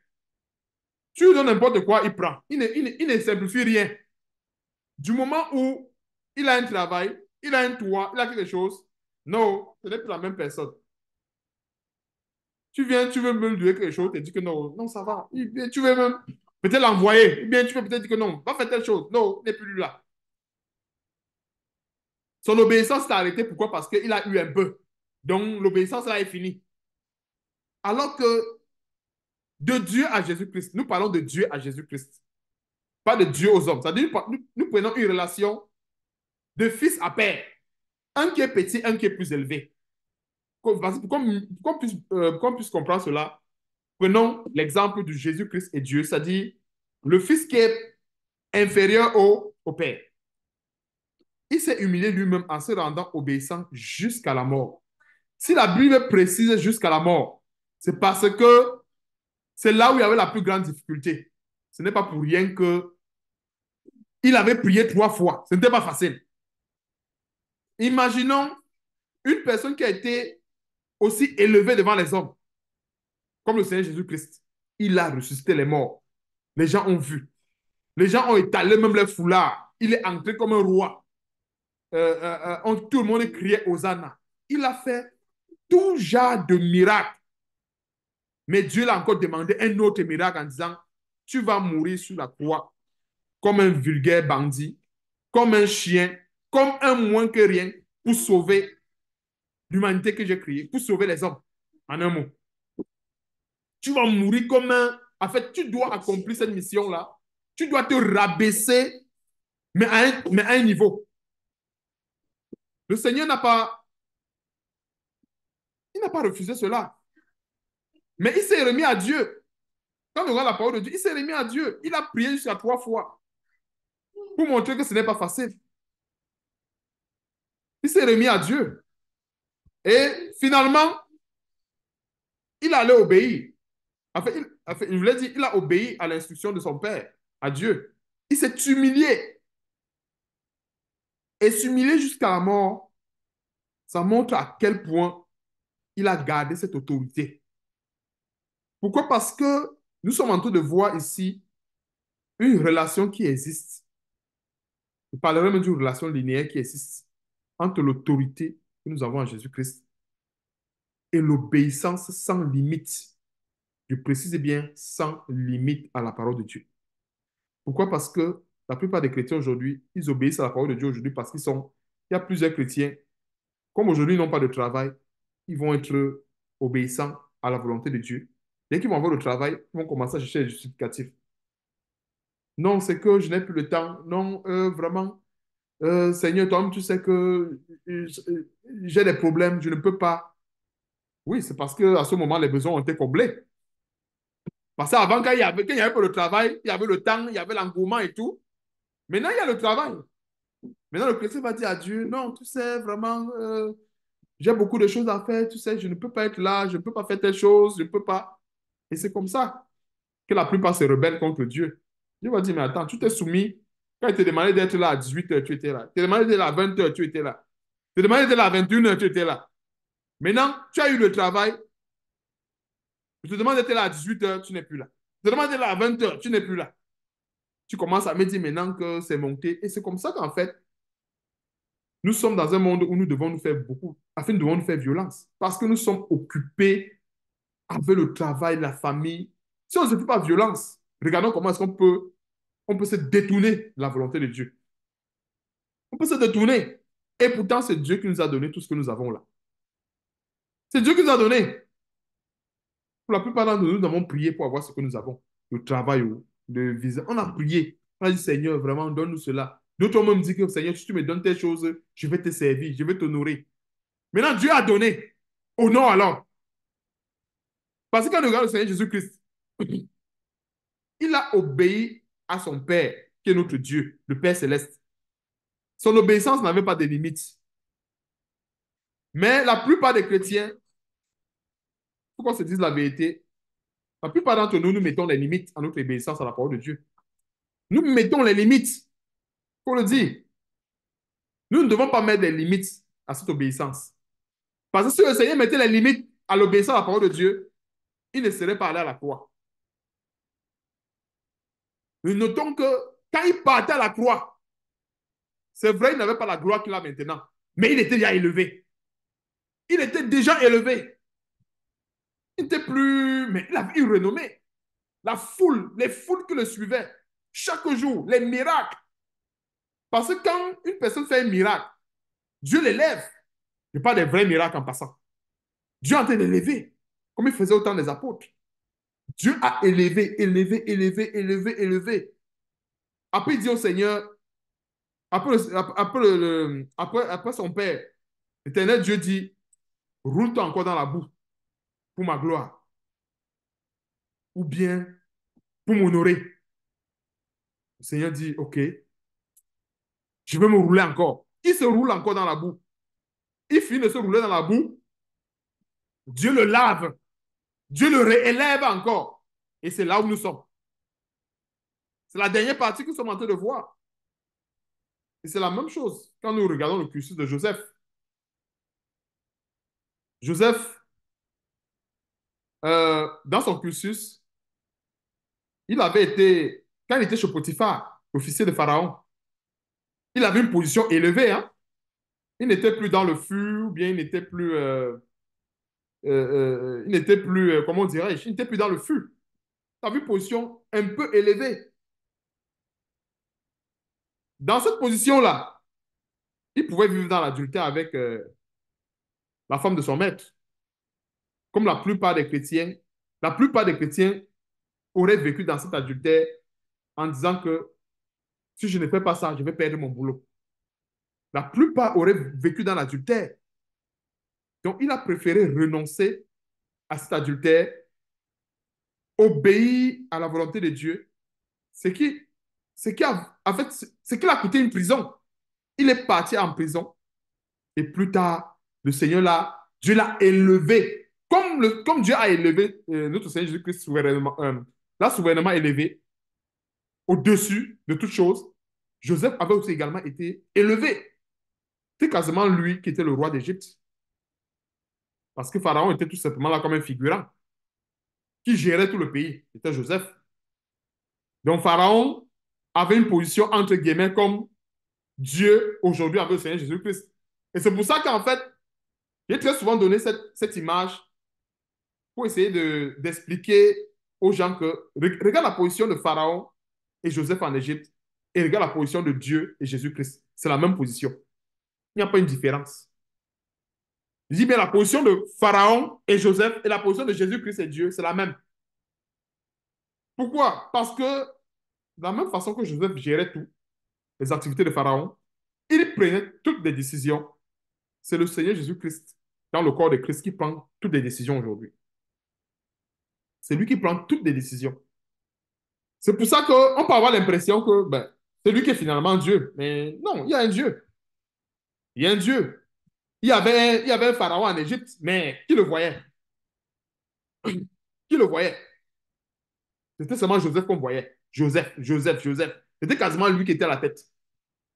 Tu lui donnes n'importe quoi, il prend. Il ne, simplifie rien. Du moment où il a un travail, il a un toit, il a quelque chose, non, ce n'est plus la même personne. Tu viens, tu veux me dire quelque chose, tu dis que non, non, ça va. tu veux même peut-être l'envoyer. Bien, tu peux peut-être dire que non, va faire telle chose. Non, il n'est plus là. Son obéissance s'est arrêtée. Pourquoi Parce qu'il a eu un peu. Donc, l'obéissance là est finie. Alors que de Dieu à Jésus-Christ, nous parlons de Dieu à Jésus-Christ, pas de Dieu aux hommes. C'est-à-dire, nous, prenons une relation de fils à père. Un qui est petit, un qui est plus élevé. Euh, pour qu'on puisse, comprendre cela, prenons l'exemple de Jésus-Christ et Dieu, c'est-à-dire le fils qui est inférieur au Père. Il s'est humilié lui-même en se rendant obéissant jusqu'à la mort. Si la Bible précise jusqu'à la mort, c'est parce que c'est là où il y avait la plus grande difficulté. Ce n'est pas pour rien que il avait prié trois fois. Ce n'était pas facile. Imaginons une personne qui a été aussi élevée devant les hommes, comme le Seigneur Jésus-Christ. Il a ressuscité les morts. Les gens ont vu. Les gens ont étalé même les foulards. Il est entré comme un roi. Euh, euh, euh, tout le monde criait Hosanna. Il a fait tout genre de miracles. Mais Dieu l'a encore demandé un autre miracle en disant, tu vas mourir sur la croix comme un vulgaire bandit, comme un chien, comme un moins que rien, pour sauver l'humanité que j'ai créée, pour sauver les hommes, en un mot. Tu vas mourir comme un... En fait, tu dois accomplir cette mission-là. Tu dois te rabaisser, mais à un niveau. Le Seigneur n'a pas, n'a pas refusé cela. Mais il s'est remis à Dieu. Quand on regarde la parole de Dieu, il s'est remis à Dieu. Il a prié jusqu'à trois fois pour montrer que ce n'est pas facile. Il s'est remis à Dieu. Et finalement, il allait obéir. Enfin, il, voulait dire, il a obéi à l'instruction de son père, à Dieu. Il s'est humilié et s'humilier jusqu'à la mort, ça montre à quel point il a gardé cette autorité. Pourquoi Parce que nous sommes en train de voir ici une relation qui existe. Je parlerai même d'une relation linéaire qui existe entre l'autorité que nous avons en Jésus-Christ et l'obéissance sans limite. Je précise bien sans limite à la parole de Dieu. Pourquoi Parce que la plupart des chrétiens aujourd'hui, ils obéissent à la parole de Dieu aujourd'hui parce qu'ils sont. Il y a plusieurs chrétiens, comme aujourd'hui ils n'ont pas de travail, ils vont être obéissants à la volonté de Dieu. Dès qu'ils vont avoir le travail, ils vont commencer à chercher les justificatifs. Non, c'est que je n'ai plus le temps. Non, euh, vraiment, euh, Seigneur, toi tu sais que euh, j'ai des problèmes, je ne peux pas. Oui, c'est parce qu'à ce moment, les besoins ont été comblés. Parce qu'avant, quand il y avait, avait pas le travail, il y avait le temps, il y avait l'engouement et tout. Maintenant, il y a le travail. Maintenant, le chrétien va dire à Dieu, non, tu sais, vraiment, euh, j'ai beaucoup de choses à faire, tu sais, je ne peux pas être là, je ne peux pas faire telle chose, je ne peux pas. Et c'est comme ça que la plupart se rebellent contre Dieu. Dieu va dire, mais attends, tu t'es soumis. Quand il te demandait d'être là à 18h, tu étais là. Il te demandait d'être là à 20h, tu étais là. Il te demandait d'être là à 21h, tu étais là. Maintenant, tu as eu le travail. Je te demande d'être là à 18h, tu n'es plus là. Je te demande d'être là à 20h, tu n'es plus là tu commences à me dire maintenant que c'est monté. Et c'est comme ça qu'en fait, nous sommes dans un monde où nous devons nous faire beaucoup, afin de devons nous faire violence, parce que nous sommes occupés avec le travail, la famille. Si on ne se fait pas violence, regardons comment est-ce qu'on peut, on peut se détourner de la volonté de Dieu. On peut se détourner. Et pourtant, c'est Dieu qui nous a donné tout ce que nous avons là. C'est Dieu qui nous a donné. Pour la plupart d'entre nous, nous avons prié pour avoir ce que nous avons. Le travail, on a prié. On a dit, Seigneur, vraiment, donne-nous cela. D'autres ont même dit que, Seigneur, si tu me donnes telle chose, je vais te servir, je vais t'honorer. Maintenant, Dieu a donné. Oh non, alors. Parce que quand on regarde le Seigneur Jésus-Christ, il a obéi à son Père, qui est notre Dieu, le Père céleste. Son obéissance n'avait pas de limites. Mais la plupart des chrétiens, pour qu'on se dise la vérité, la plupart d'entre nous, nous mettons les limites à notre obéissance à la parole de Dieu. Nous mettons les limites. Pour le dire. Nous ne devons pas mettre des limites à cette obéissance. Parce que si le Seigneur mettait les limites à l'obéissance à la parole de Dieu, il ne serait pas allé à la croix. Nous notons que quand il partait à la croix, c'est vrai, il n'avait pas la gloire qu'il a maintenant, mais il était déjà élevé. Il était déjà élevé. Il n'était plus, mais il avait une renommée. La foule, les foules qui le suivaient, chaque jour, les miracles. Parce que quand une personne fait un miracle, Dieu l'élève. Je parle des vrais miracles en passant. Dieu est en train d'élever, comme il faisait autant des apôtres. Dieu a élevé, élevé, élevé, élevé, élevé. Après, il dit au Seigneur, après, après, après, après son père, l'éternel Dieu dit, roule-toi encore dans la boue pour ma gloire ou bien pour m'honorer. Le Seigneur dit, OK, je veux me rouler encore. Il se roule encore dans la boue. Il finit de se rouler dans la boue. Dieu le lave. Dieu le réélève encore. Et c'est là où nous sommes. C'est la dernière partie que nous sommes en train de voir. Et c'est la même chose quand nous regardons le cursus de Joseph. Joseph, euh, dans son cursus, il avait été, quand il était chez Potiphar, officier de Pharaon, il avait une position élevée. Hein. Il n'était plus dans le fût, ou bien il n'était plus, euh, euh, il n'était plus, comment dirais-je, il n'était plus dans le fût. Il avait une position un peu élevée. Dans cette position-là, il pouvait vivre dans l'adultère avec la femme de son maître comme la plupart des chrétiens, la plupart des chrétiens auraient vécu dans cet adultère en disant que si je ne fais pas ça, je vais perdre mon boulot. La plupart auraient vécu dans l'adultère. Donc, il a préféré renoncer à cet adultère, obéir à la volonté de Dieu, ce qui, ce qui, a, en fait, ce qui a coûté une prison. Il est parti en prison. Et plus tard, le Seigneur l'a, Dieu l'a élevé comme, Dieu a élevé euh, notre Seigneur Jésus-Christ souverainement, euh, l'a souverainement élevé au-dessus de toutes choses, Joseph avait aussi également été élevé. C'est quasiment lui qui était le roi d'Égypte. Parce que Pharaon était tout simplement là comme un figurant qui gérait tout le pays. C'était Joseph. Donc Pharaon avait une position entre guillemets comme Dieu aujourd'hui avec le Seigneur Jésus-Christ. Et c'est pour ça qu'en fait, est très souvent donné cette image pour essayer d'expliquer aux gens que regarde la position de Pharaon et Joseph en Égypte et regarde la position de Dieu et Jésus-Christ. C'est la même position. Il n'y a pas une différence. Je dis bien la position de Pharaon et Joseph et la position de Jésus-Christ et Dieu, c'est la même. Pourquoi Parce que de la même façon que Joseph gérait tout, les activités de Pharaon, il prenait toutes les décisions. C'est le Seigneur Jésus-Christ, dans le corps de Christ, qui prend toutes les décisions aujourd'hui c'est lui qui prend toutes les décisions. C'est pour ça qu'on peut avoir l'impression que ben, c'est lui qui est finalement Dieu. Mais non, il y a un Dieu. Il y a un Dieu. Il y avait, il y avait un pharaon en Égypte, mais qui le voyait Qui le voyait C'était seulement Joseph qu'on voyait. Joseph, Joseph, Joseph. C'était quasiment lui qui était à la tête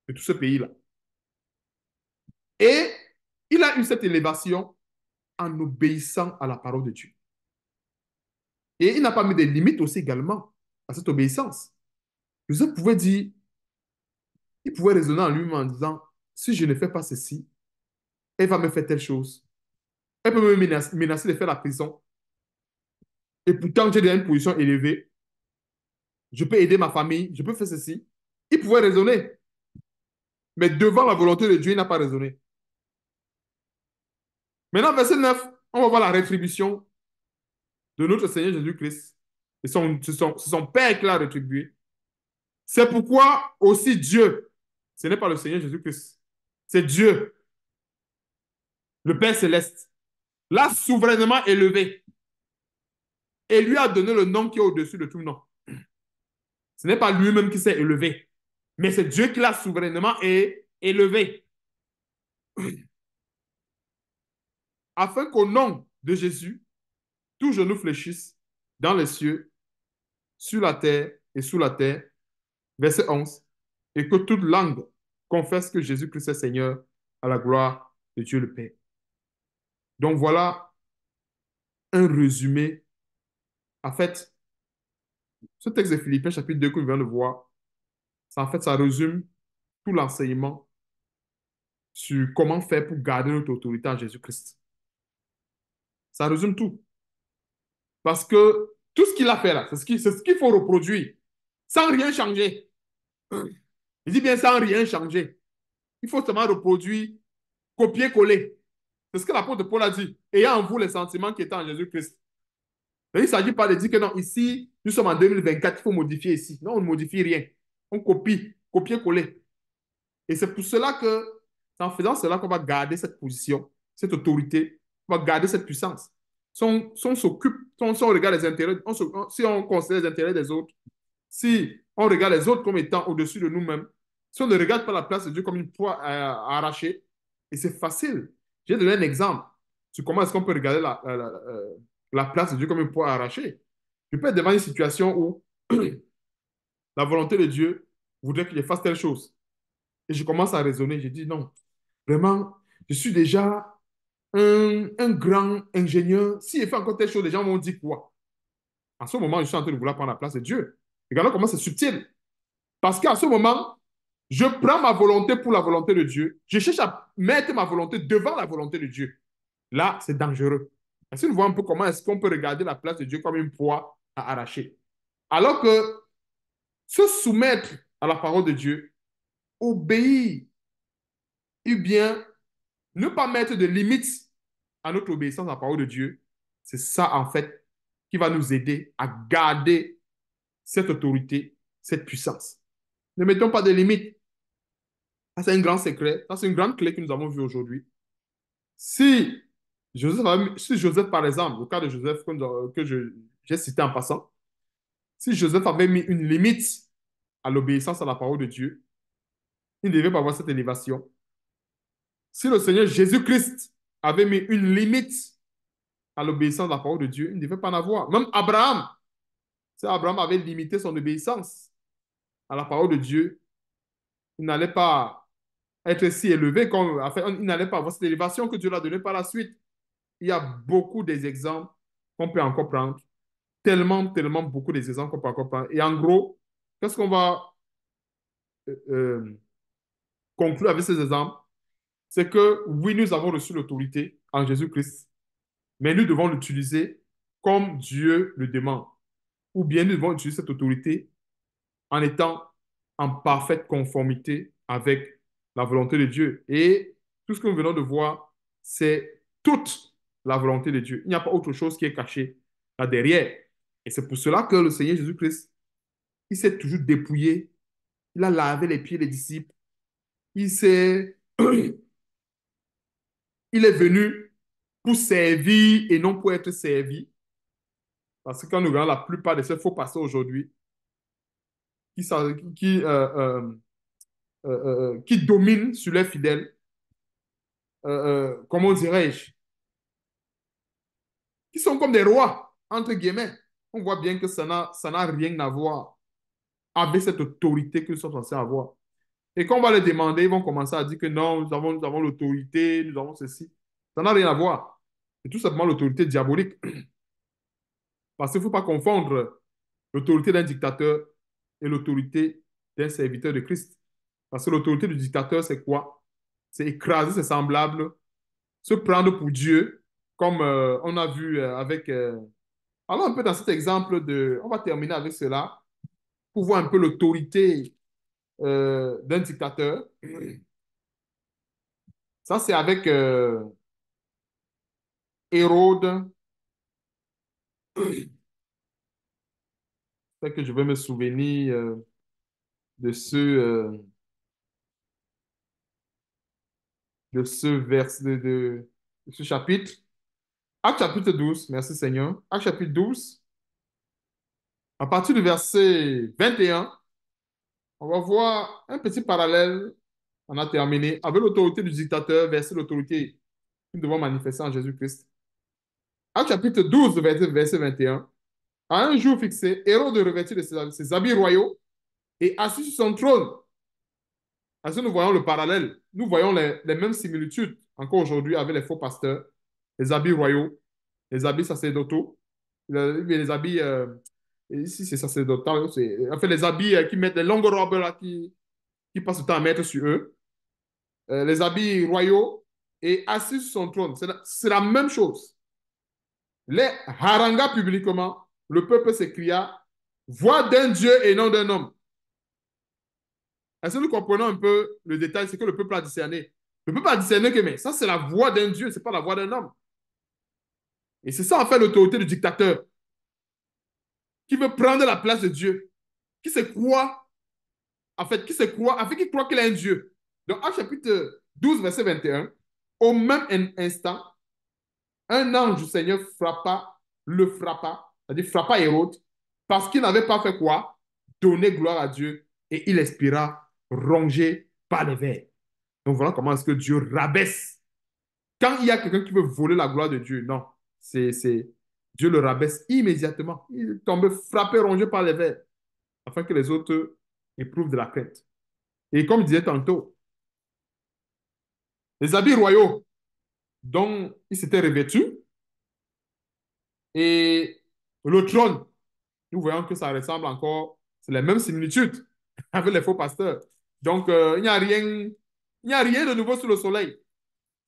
de tout ce pays-là. Et il a eu cette élévation en obéissant à la parole de Dieu. Et il n'a pas mis des limites aussi également à cette obéissance. Joseph pouvait dire, il pouvait raisonner en lui-même en disant, si je ne fais pas ceci, elle va me faire telle chose. Elle peut me menacer, de faire la prison. Et pourtant, j'ai une position élevée. Je peux aider ma famille, je peux faire ceci. Il pouvait raisonner. Mais devant la volonté de Dieu, il n'a pas raisonné. Maintenant, verset 9, on va voir la rétribution de notre Seigneur Jésus-Christ. Et son, son, son Père qui l'a rétribué. C'est pourquoi aussi Dieu, ce n'est pas le Seigneur Jésus-Christ, c'est Dieu, le Père céleste, l'a souverainement élevé et lui a donné le nom qui est au-dessus de tout nom. Ce n'est pas lui-même qui s'est élevé, mais c'est Dieu qui l'a souverainement élevé. Afin qu'au nom de Jésus, tout genou fléchissent dans les cieux, sur la terre et sous la terre. Verset 11. Et que toute langue confesse que Jésus-Christ est Seigneur à la gloire de Dieu le Père. Donc voilà un résumé. En fait, ce texte de Philippiens, chapitre 2 que vous venez de voir, ça, en fait, ça résume tout l'enseignement sur comment faire pour garder notre autorité en Jésus-Christ. Ça résume tout. Parce que tout ce qu'il a fait là, c'est ce qu'il faut reproduire, sans rien changer. Il dit bien sans rien changer. Il faut seulement reproduire, copier-coller. C'est ce que l'apôtre Paul a dit. Ayant en vous les sentiments qui étaient en Jésus-Christ. Il ne s'agit pas de dire que non, ici, nous sommes en 2024, il faut modifier ici. Non, on ne modifie rien. On copie, copier-coller. Et c'est pour cela que, en faisant cela, qu'on va garder cette position, cette autorité, on va garder cette puissance. Si on s'occupe, si on regarde les intérêts, si on considère les intérêts des autres, si on regarde les autres comme étant au-dessus de nous-mêmes, si on ne regarde pas la place de Dieu comme une poire à, et c'est facile. J'ai donné un exemple sur comment est-ce qu'on peut regarder la, euh, place de Dieu comme une poids à arracher. Je peux être devant une situation où la volonté de Dieu voudrait qu'il je fasse telle chose. Et je commence à raisonner. Je dis non, vraiment, je suis déjà un, grand ingénieur, s'il fait encore telle chose, les gens vont dire quoi À ce moment, je suis en train de vouloir prendre la place de Dieu. Regardez comment c'est subtil. Parce qu'à ce moment, je prends ma volonté pour la volonté de Dieu. Je cherche à mettre ma volonté devant la volonté de Dieu. Là, c'est dangereux. Est-ce que un peu comment est-ce qu'on peut regarder la place de Dieu comme une poids à arracher Alors que se soumettre à la parole de Dieu, obéir, et bien, ne pas mettre de limites à notre obéissance à la parole de Dieu, c'est ça en fait qui va nous aider à garder cette autorité, cette puissance. Ne mettons pas de limites. Ça, c'est un grand secret. Ça, c'est une grande clé que nous avons vue aujourd'hui. Si Joseph, si Joseph, par exemple, le cas de Joseph que j'ai cité en passant, si Joseph avait mis une limite à l'obéissance à la parole de Dieu, il ne devait pas avoir cette élévation. Si le Seigneur Jésus-Christ avait mis une limite à l'obéissance à la parole de Dieu, il ne devait pas en avoir. Même Abraham, si Abraham avait limité son obéissance à la parole de Dieu, il n'allait pas être si élevé, comme, il n'allait pas avoir cette élévation que Dieu l'a donnée par la suite. Il y a beaucoup des exemples qu'on peut encore prendre, tellement, tellement beaucoup des exemples qu'on peut encore prendre. Et en gros, qu'est-ce qu'on va euh, euh, conclure avec ces exemples c'est que oui, nous avons reçu l'autorité en Jésus-Christ, mais nous devons l'utiliser comme Dieu le demande. Ou bien nous devons utiliser cette autorité en étant en parfaite conformité avec la volonté de Dieu. Et tout ce que nous venons de voir, c'est toute la volonté de Dieu. Il n'y a pas autre chose qui est cachée là derrière. Et c'est pour cela que le Seigneur Jésus-Christ, il s'est toujours dépouillé. Il a lavé les pieds des disciples. Il s'est Il est venu pour servir et non pour être servi. Parce que quand nous regardons la plupart de ces faux pasteurs aujourd'hui, qui, euh, euh, euh, dominent sur les fidèles, comment dirais-je, qui sont comme des rois, entre guillemets. On voit bien que ça n'a rien à voir avec cette autorité que nous sommes censés avoir. Et quand on va les demander, ils vont commencer à dire que non, nous avons, nous avons l'autorité, nous avons ceci. Ça n'a rien à voir. C'est tout simplement l'autorité diabolique. Parce qu'il ne faut pas confondre l'autorité d'un dictateur et l'autorité d'un serviteur de Christ. Parce que l'autorité du dictateur, c'est quoi C'est écraser ses semblables, se prendre pour Dieu, comme euh, on a vu euh, avec... Euh, Alors un peu dans cet exemple de... On va terminer avec cela pour voir un peu l'autorité euh, d'un dictateur. Ça, c'est avec euh, Hérode. C'est que je vais me souvenir euh, de ce, de ce verset de, de ce chapitre. Acte chapitre 12, merci Seigneur. Acte chapitre 12, à partir du verset 21 on va voir un petit parallèle. On a terminé avec l'autorité du dictateur verser l'autorité que nous devons manifester en Jésus-Christ. À chapitre 12, verset 21, à un jour fixé, Hérode revêtit de ses habits royaux et assis sur son trône. Parce que nous voyons le parallèle, nous voyons les, mêmes similitudes encore aujourd'hui avec les faux pasteurs, les habits royaux, les habits sacerdotaux, les, habits euh, Ici, c'est sacerdotal. En fait, les habits euh, qui mettent, des longues robes là, qui, qui passent le temps à mettre sur eux, euh, les habits royaux, et assis sur son trône. C'est la, même chose. Les haranga publiquement, le peuple s'écria Voix d'un Dieu et non d'un homme. Est-ce que nous comprenons un peu le détail C'est que le peuple a discerné. Le peuple a discerné que mais ça, c'est la voix d'un Dieu, ce n'est pas la voix d'un homme. Et c'est ça, en fait, l'autorité du dictateur qui veut prendre la place de Dieu, qui se croit, en fait, qui se croit, en fait, qui croit qu'il est un Dieu. Dans Acte chapitre 12, verset 21, au même instant, un ange du Seigneur frappa, le frappa, c'est-à-dire frappa Hérode, parce qu'il n'avait pas fait quoi Donner gloire à Dieu, et il expira, rongé par les vers. Donc voilà comment est-ce que Dieu rabaisse. Quand il y a quelqu'un qui veut voler la gloire de Dieu, non, c'est Dieu le rabaisse immédiatement. Il tombe frappé, rongé par les vers, afin que les autres éprouvent de la crainte. Et comme je disais tantôt, les habits royaux dont il s'était revêtu et le trône, nous voyons que ça ressemble encore, c'est les mêmes similitudes avec les faux pasteurs. Donc, euh, il n'y a rien il n'y a rien de nouveau sous le soleil.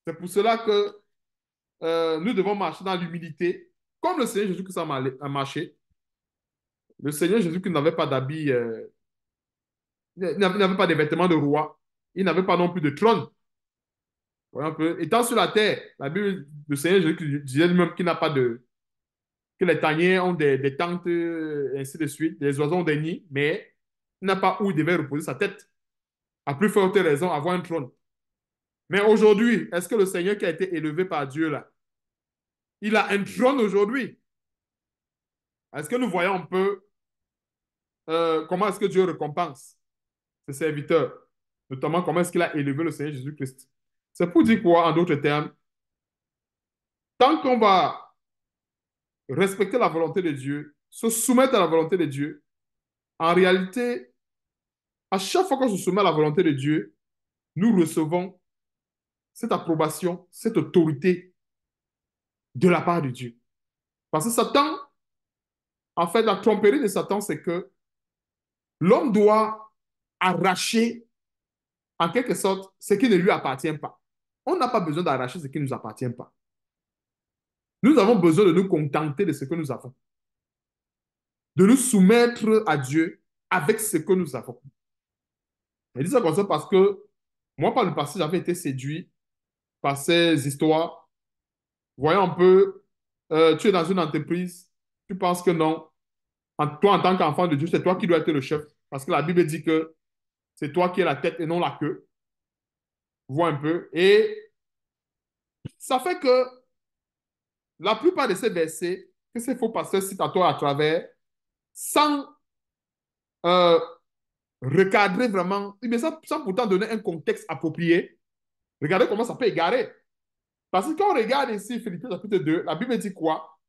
C'est pour cela que euh, nous devons marcher dans l'humilité comme le Seigneur Jésus-Christ a marché, le Seigneur jésus qui n'avait pas d'habits, euh, n'avait pas des vêtements de roi, il n'avait pas non plus de trône. Étant sur la terre, la Bible le Seigneur Jésus-Christ disait même qu'il n'a pas de. que les taniers ont des, des tentes, euh, ainsi de suite, les oiseaux ont des nids, mais il n'a pas où il devait reposer sa tête. À plus forte raison, avoir un trône. Mais aujourd'hui, est-ce que le Seigneur qui a été élevé par Dieu, là, il a un trône aujourd'hui. Est-ce que nous voyons un peu euh, comment est-ce que Dieu récompense ses serviteurs, notamment comment est-ce qu'il a élevé le Seigneur Jésus-Christ C'est pour dire quoi, en d'autres termes, tant qu'on va respecter la volonté de Dieu, se soumettre à la volonté de Dieu, en réalité, à chaque fois qu'on se soumet à la volonté de Dieu, nous recevons cette approbation, cette autorité de la part de Dieu. Parce que Satan, en fait, la tromperie de Satan, c'est que l'homme doit arracher, en quelque sorte, ce qui ne lui appartient pas. On n'a pas besoin d'arracher ce qui ne nous appartient pas. Nous avons besoin de nous contenter de ce que nous avons. De nous soumettre à Dieu avec ce que nous avons. Et dis ça comme ça parce que moi, par le passé, j'avais été séduit par ces histoires Voyons un peu, euh, tu es dans une entreprise, tu penses que non. En, toi, en tant qu'enfant de Dieu, c'est toi qui dois être le chef. Parce que la Bible dit que c'est toi qui es la tête et non la queue. Vois un peu. Et ça fait que la plupart de ces versets que ces faux pasteurs citent à toi à travers, sans euh, recadrer vraiment, mais eh sans pourtant donner un contexte approprié, regardez comment ça peut égarer. Parce que quand on regarde ici Philippe, chapitre 2, la Bible dit quoi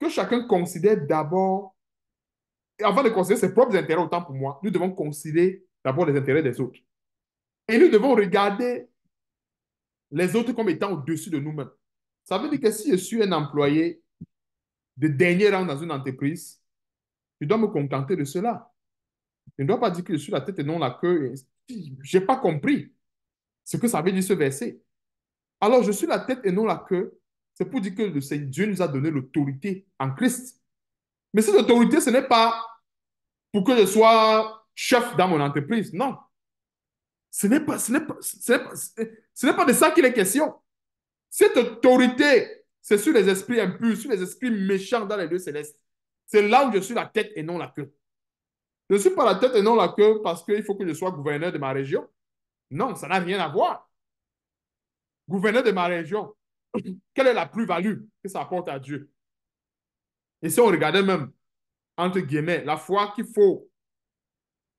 Que chacun considère d'abord, avant de considérer ses propres intérêts, autant pour moi, nous devons considérer d'abord les intérêts des autres. Et nous devons regarder les autres comme étant au-dessus de nous-mêmes. Ça veut dire que si je suis un employé de dernier rang dans une entreprise, je dois me contenter de cela. Je ne dois pas dire que je suis la tête et non la queue. Je n'ai pas compris ce que ça veut dire ce verset. Alors je suis la tête et non la queue. C'est pour dire que le Dieu nous a donné l'autorité en Christ. Mais cette autorité, ce n'est pas pour que je sois chef dans mon entreprise. Non. Ce n'est pas, ce n'est pas, de ça qu'il est question. Cette autorité, c'est sur les esprits impurs, sur les esprits méchants dans les lieux célestes. C'est là où je suis la tête et non la queue. Je ne suis pas la tête et non la queue parce qu'il faut que je sois gouverneur de ma région. Non, ça n'a rien à voir gouverneur de ma région, quelle est la plus-value que ça apporte à Dieu? Et si on regardait même, entre guillemets, la foi qu'il faut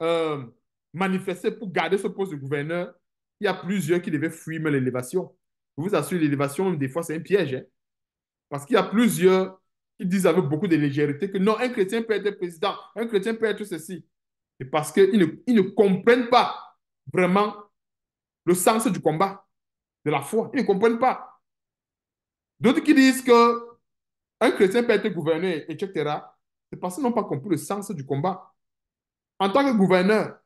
euh, manifester pour garder ce poste de gouverneur, il y a plusieurs qui devaient fuir l'élévation. Je vous assure, l'élévation, des fois, c'est un piège. Hein. Parce qu'il y a plusieurs qui disent avec beaucoup de légèreté que non, un chrétien peut être président, un chrétien peut être ceci. C'est parce qu'ils ne comprennent pas vraiment le sens du combat de la foi. Ils ne comprennent pas. D'autres qui disent que un chrétien peut être gouverneur, etc. C'est parce qu'ils n'ont pas compris le sens du combat. En tant que gouverneur,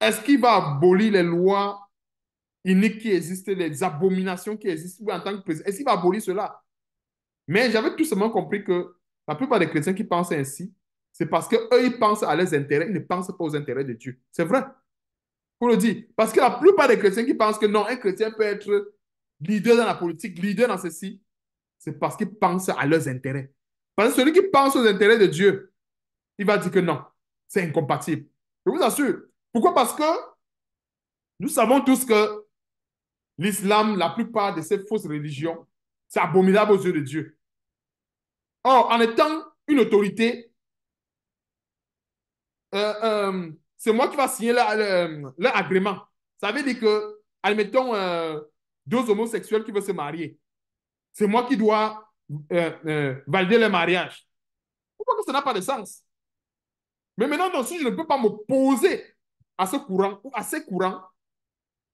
est-ce qu'il va abolir les lois iniques qui existent, les abominations qui existent, en tant que président, est-ce qu'il va abolir cela Mais j'avais tout simplement compris que la plupart des chrétiens qui pensent ainsi, c'est parce qu'eux, ils pensent à leurs intérêts, ils ne pensent pas aux intérêts de Dieu. C'est vrai. Pour le dire. Parce que la plupart des chrétiens qui pensent que non, un chrétien peut être leader dans la politique, leader dans ceci, c'est parce qu'ils pensent à leurs intérêts. Parce que celui qui pense aux intérêts de Dieu, il va dire que non, c'est incompatible. Je vous assure. Pourquoi Parce que nous savons tous que l'islam, la plupart de ces fausses religions, c'est abominable aux yeux de Dieu. Or, en étant une autorité, euh, euh, c'est moi qui vais signer l'agrément. Ça veut dire que, admettons, euh, deux homosexuels qui veulent se marier. C'est moi qui dois euh, euh, valider le mariage. Pourquoi que ça n'a pas de sens Mais maintenant, si je ne peux pas m'opposer à ce courant ou à ces courants,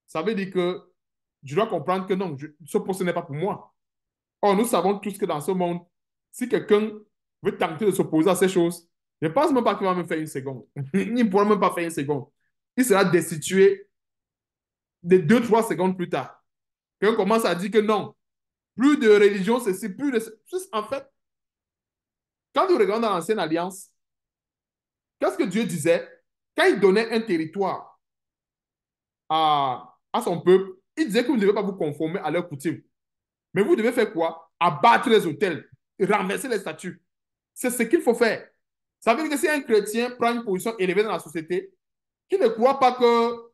ça veut dire que je dois comprendre que non, ce poste n'est pas pour moi. Or, nous savons tous que dans ce monde, si quelqu'un veut tenter de s'opposer à ces choses, je ne pense même pas qu'il va me faire une seconde. il ne pourra même pas faire une seconde. Il sera destitué de deux, trois secondes plus tard qu'on commence à dire que non, plus de religion, ceci, plus de... en fait, quand nous regardons dans l'Ancienne Alliance, qu'est-ce que Dieu disait Quand il donnait un territoire à, son peuple, il disait que vous ne devez pas vous conformer à leur coutumes. Mais vous devez faire quoi Abattre les hôtels, renverser les statues. C'est ce qu'il faut faire. Ça veut dire que si un chrétien prend une position élevée dans la société, qu'il ne croit pas que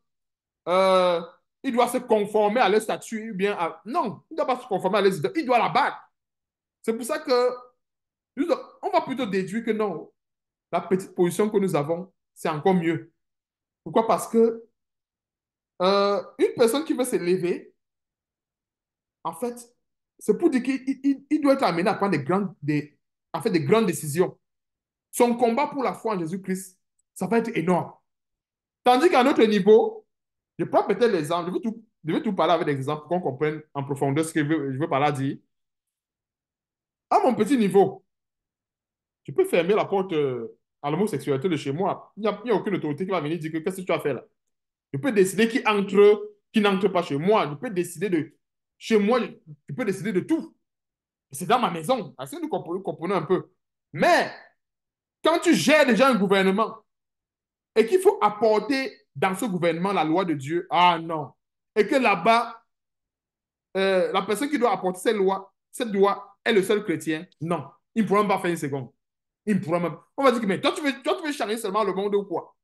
euh, il doit se conformer à leur statut. Bien à... Non, il ne doit pas se conformer à leur statut. Il doit la battre. C'est pour ça que on va plutôt déduire que non, la petite position que nous avons, c'est encore mieux. Pourquoi Parce que euh, une personne qui veut se lever, en fait, c'est pour dire qu'il doit être amené à prendre des grandes, des grandes décisions. Son combat pour la foi en Jésus-Christ, ça va être énorme. Tandis qu'à notre niveau, je prends peut-être l'exemple, je, vais tout, parler avec des exemples pour qu'on comprenne en profondeur ce que je veux, parler dire. À mon petit niveau, je peux fermer la porte euh, à l'homosexualité de chez moi. Il n'y a, aucune autorité qui va venir dire qu'est-ce que tu as fait là. Je peux décider qui entre, qui n'entre pas chez moi. Je peux décider de. Chez moi, Tu peux décider de tout. C'est dans ma maison. Assez nous comprenons un peu. Mais quand tu gères déjà un gouvernement et qu'il faut apporter dans ce gouvernement la loi de Dieu. Ah non. Et que là-bas, euh, la personne qui doit apporter cette loi, cette loi est le seul chrétien. Non. Il ne pourra même pas faire une seconde. Il ne pourra même On va dire, mais toi, tu veux, toi, seulement le monde ou quoi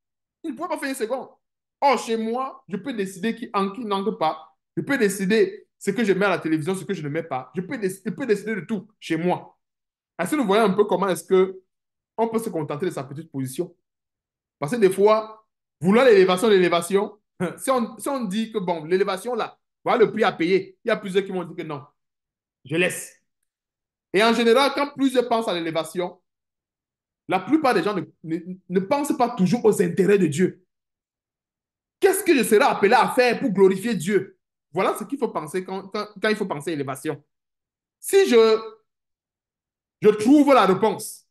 Il ne pourra pas faire une seconde. Or, chez moi, je peux décider qui en qui n'entre pas. Je peux décider ce que je mets à la télévision, ce que je ne mets pas. Je peux, décider, de tout chez moi. Est-ce que nous voyons un peu comment est-ce que on peut se contenter de sa petite position. Parce que des fois, Vouloir l'élévation, l'élévation, si on, dit que bon, l'élévation là, voilà le prix à payer, il y a plusieurs qui m'ont dit que non, je laisse. Et en général, quand plusieurs pensent à l'élévation, la plupart des gens ne, pensent pas toujours aux intérêts de Dieu. Qu'est-ce que je serai appelé à faire pour glorifier Dieu Voilà ce qu'il faut penser quand, il faut penser à l'élévation. Si je, je trouve la réponse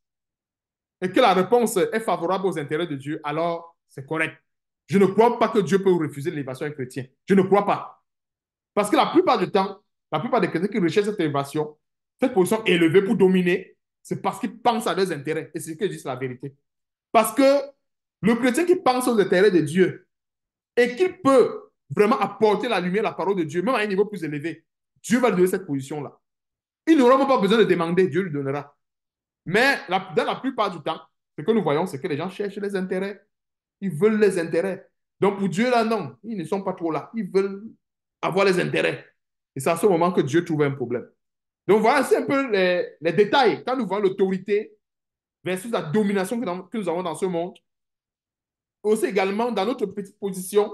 et que la réponse est favorable aux intérêts de Dieu, alors c'est correct. Je ne crois pas que Dieu peut refuser l'élévation à un chrétien. Je ne crois pas. Parce que la plupart du temps, la plupart des chrétiens qui recherchent cette élévation, cette position élevée pour dominer, c'est parce qu'ils pensent à leurs intérêts. Et c'est ce que c'est la vérité. Parce que le chrétien qui pense aux intérêts de Dieu et qui peut vraiment apporter la lumière, la parole de Dieu, même à un niveau plus élevé, Dieu va lui donner cette position-là. Il n'aura même pas besoin de demander, Dieu lui donnera. Mais dans la plupart du temps, ce que nous voyons, c'est que les gens cherchent les intérêts, ils veulent les intérêts. Donc pour Dieu, là, non, ils ne sont pas trop là. Ils veulent avoir les intérêts. Et c'est à ce moment que Dieu trouve un problème. Donc voilà, c'est un peu les, détails. Quand nous voyons l'autorité versus la domination que, nous avons dans ce monde, aussi également dans notre petite position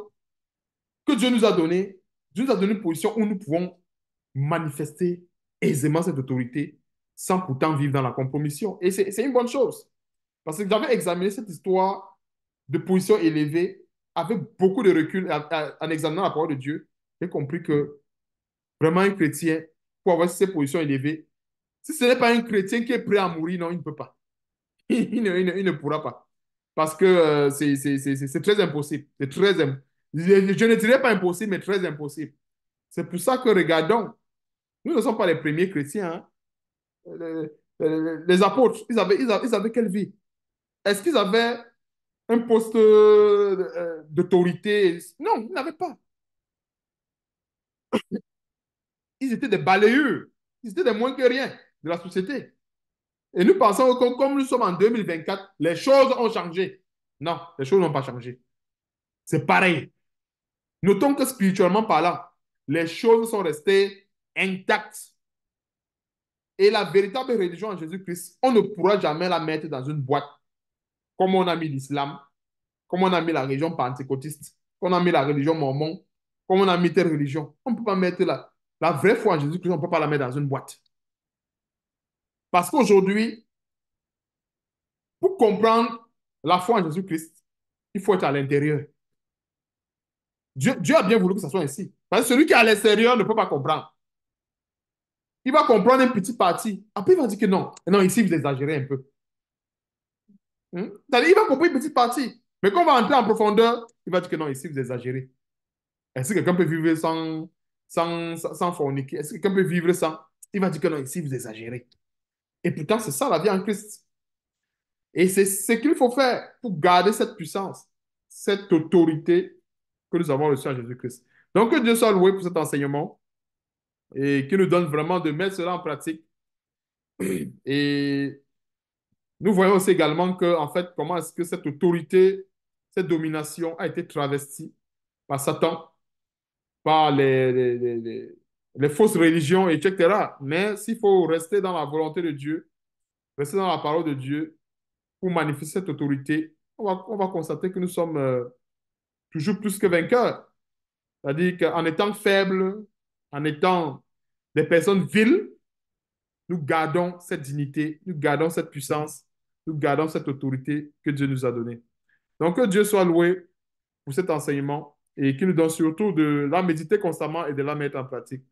que Dieu nous a donnée, Dieu nous a donné une position où nous pouvons manifester aisément cette autorité sans pourtant vivre dans la compromission. Et c'est une bonne chose. Parce que j'avais examiné cette histoire de position élevée, avec beaucoup de recul, en examinant la parole de Dieu, j'ai compris que vraiment un chrétien, pour avoir ses positions élevées. si ce n'est pas un chrétien qui est prêt à mourir, non, il ne peut pas. il, ne, pourra pas. Parce que euh, c'est très impossible. C'est très je, ne dirais pas impossible, mais très impossible. C'est pour ça que regardons, nous ne sommes pas les premiers chrétiens. Hein. Euh, les, apôtres, ils avaient, ils avaient quelle vie Est-ce qu'ils avaient un poste euh, d'autorité. Non, ils n'avaient pas. Ils étaient des balayeurs. Ils étaient des moins que rien de la société. Et nous pensons que comme nous sommes en 2024, les choses ont changé. Non, les choses n'ont pas changé. C'est pareil. Notons que spirituellement parlant, les choses sont restées intactes. Et la véritable religion en Jésus-Christ, on ne pourra jamais la mettre dans une boîte Comment on a mis l'islam, Comment on a mis la religion pentecôtiste, Comment on a mis la religion mormon, Comment on a mis telle religion. On ne peut pas mettre la, vraie foi en Jésus-Christ, on ne peut pas la mettre dans une boîte. Parce qu'aujourd'hui, pour comprendre la foi en Jésus-Christ, il faut être à l'intérieur. Dieu, a bien voulu que ce soit ainsi. Parce que celui qui est à l'extérieur ne peut pas comprendre. Il va comprendre une petite partie. Après, il va dire que non. non, ici, vous exagérez un peu. Hmm? Il va comprendre une petite partie. Mais quand on va entrer en profondeur, il va dire que non, ici, vous exagérez. Est-ce que quelqu'un peut vivre sans, sans, forniquer Est-ce que quelqu'un peut vivre sans Il va dire que non, ici, vous exagérez. Et pourtant, c'est ça la vie en Christ. Et c'est ce qu'il faut faire pour garder cette puissance, cette autorité que nous avons reçue en Jésus-Christ. Donc, que Dieu soit loué pour cet enseignement et qu'il nous donne vraiment de mettre cela en pratique. Et nous voyons aussi également que, en fait, comment est-ce que cette autorité, cette domination a été travestie par Satan, par les, fausses religions, etc. Mais s'il faut rester dans la volonté de Dieu, rester dans la parole de Dieu pour manifester cette autorité, on va, constater que nous sommes euh, toujours plus que vainqueurs. C'est-à-dire qu'en étant faibles, en étant des personnes viles, nous gardons cette dignité, nous gardons cette puissance, nous gardons cette autorité que Dieu nous a donnée. Donc, que Dieu soit loué pour cet enseignement et qu'il nous donne surtout de la méditer constamment et de la mettre en pratique.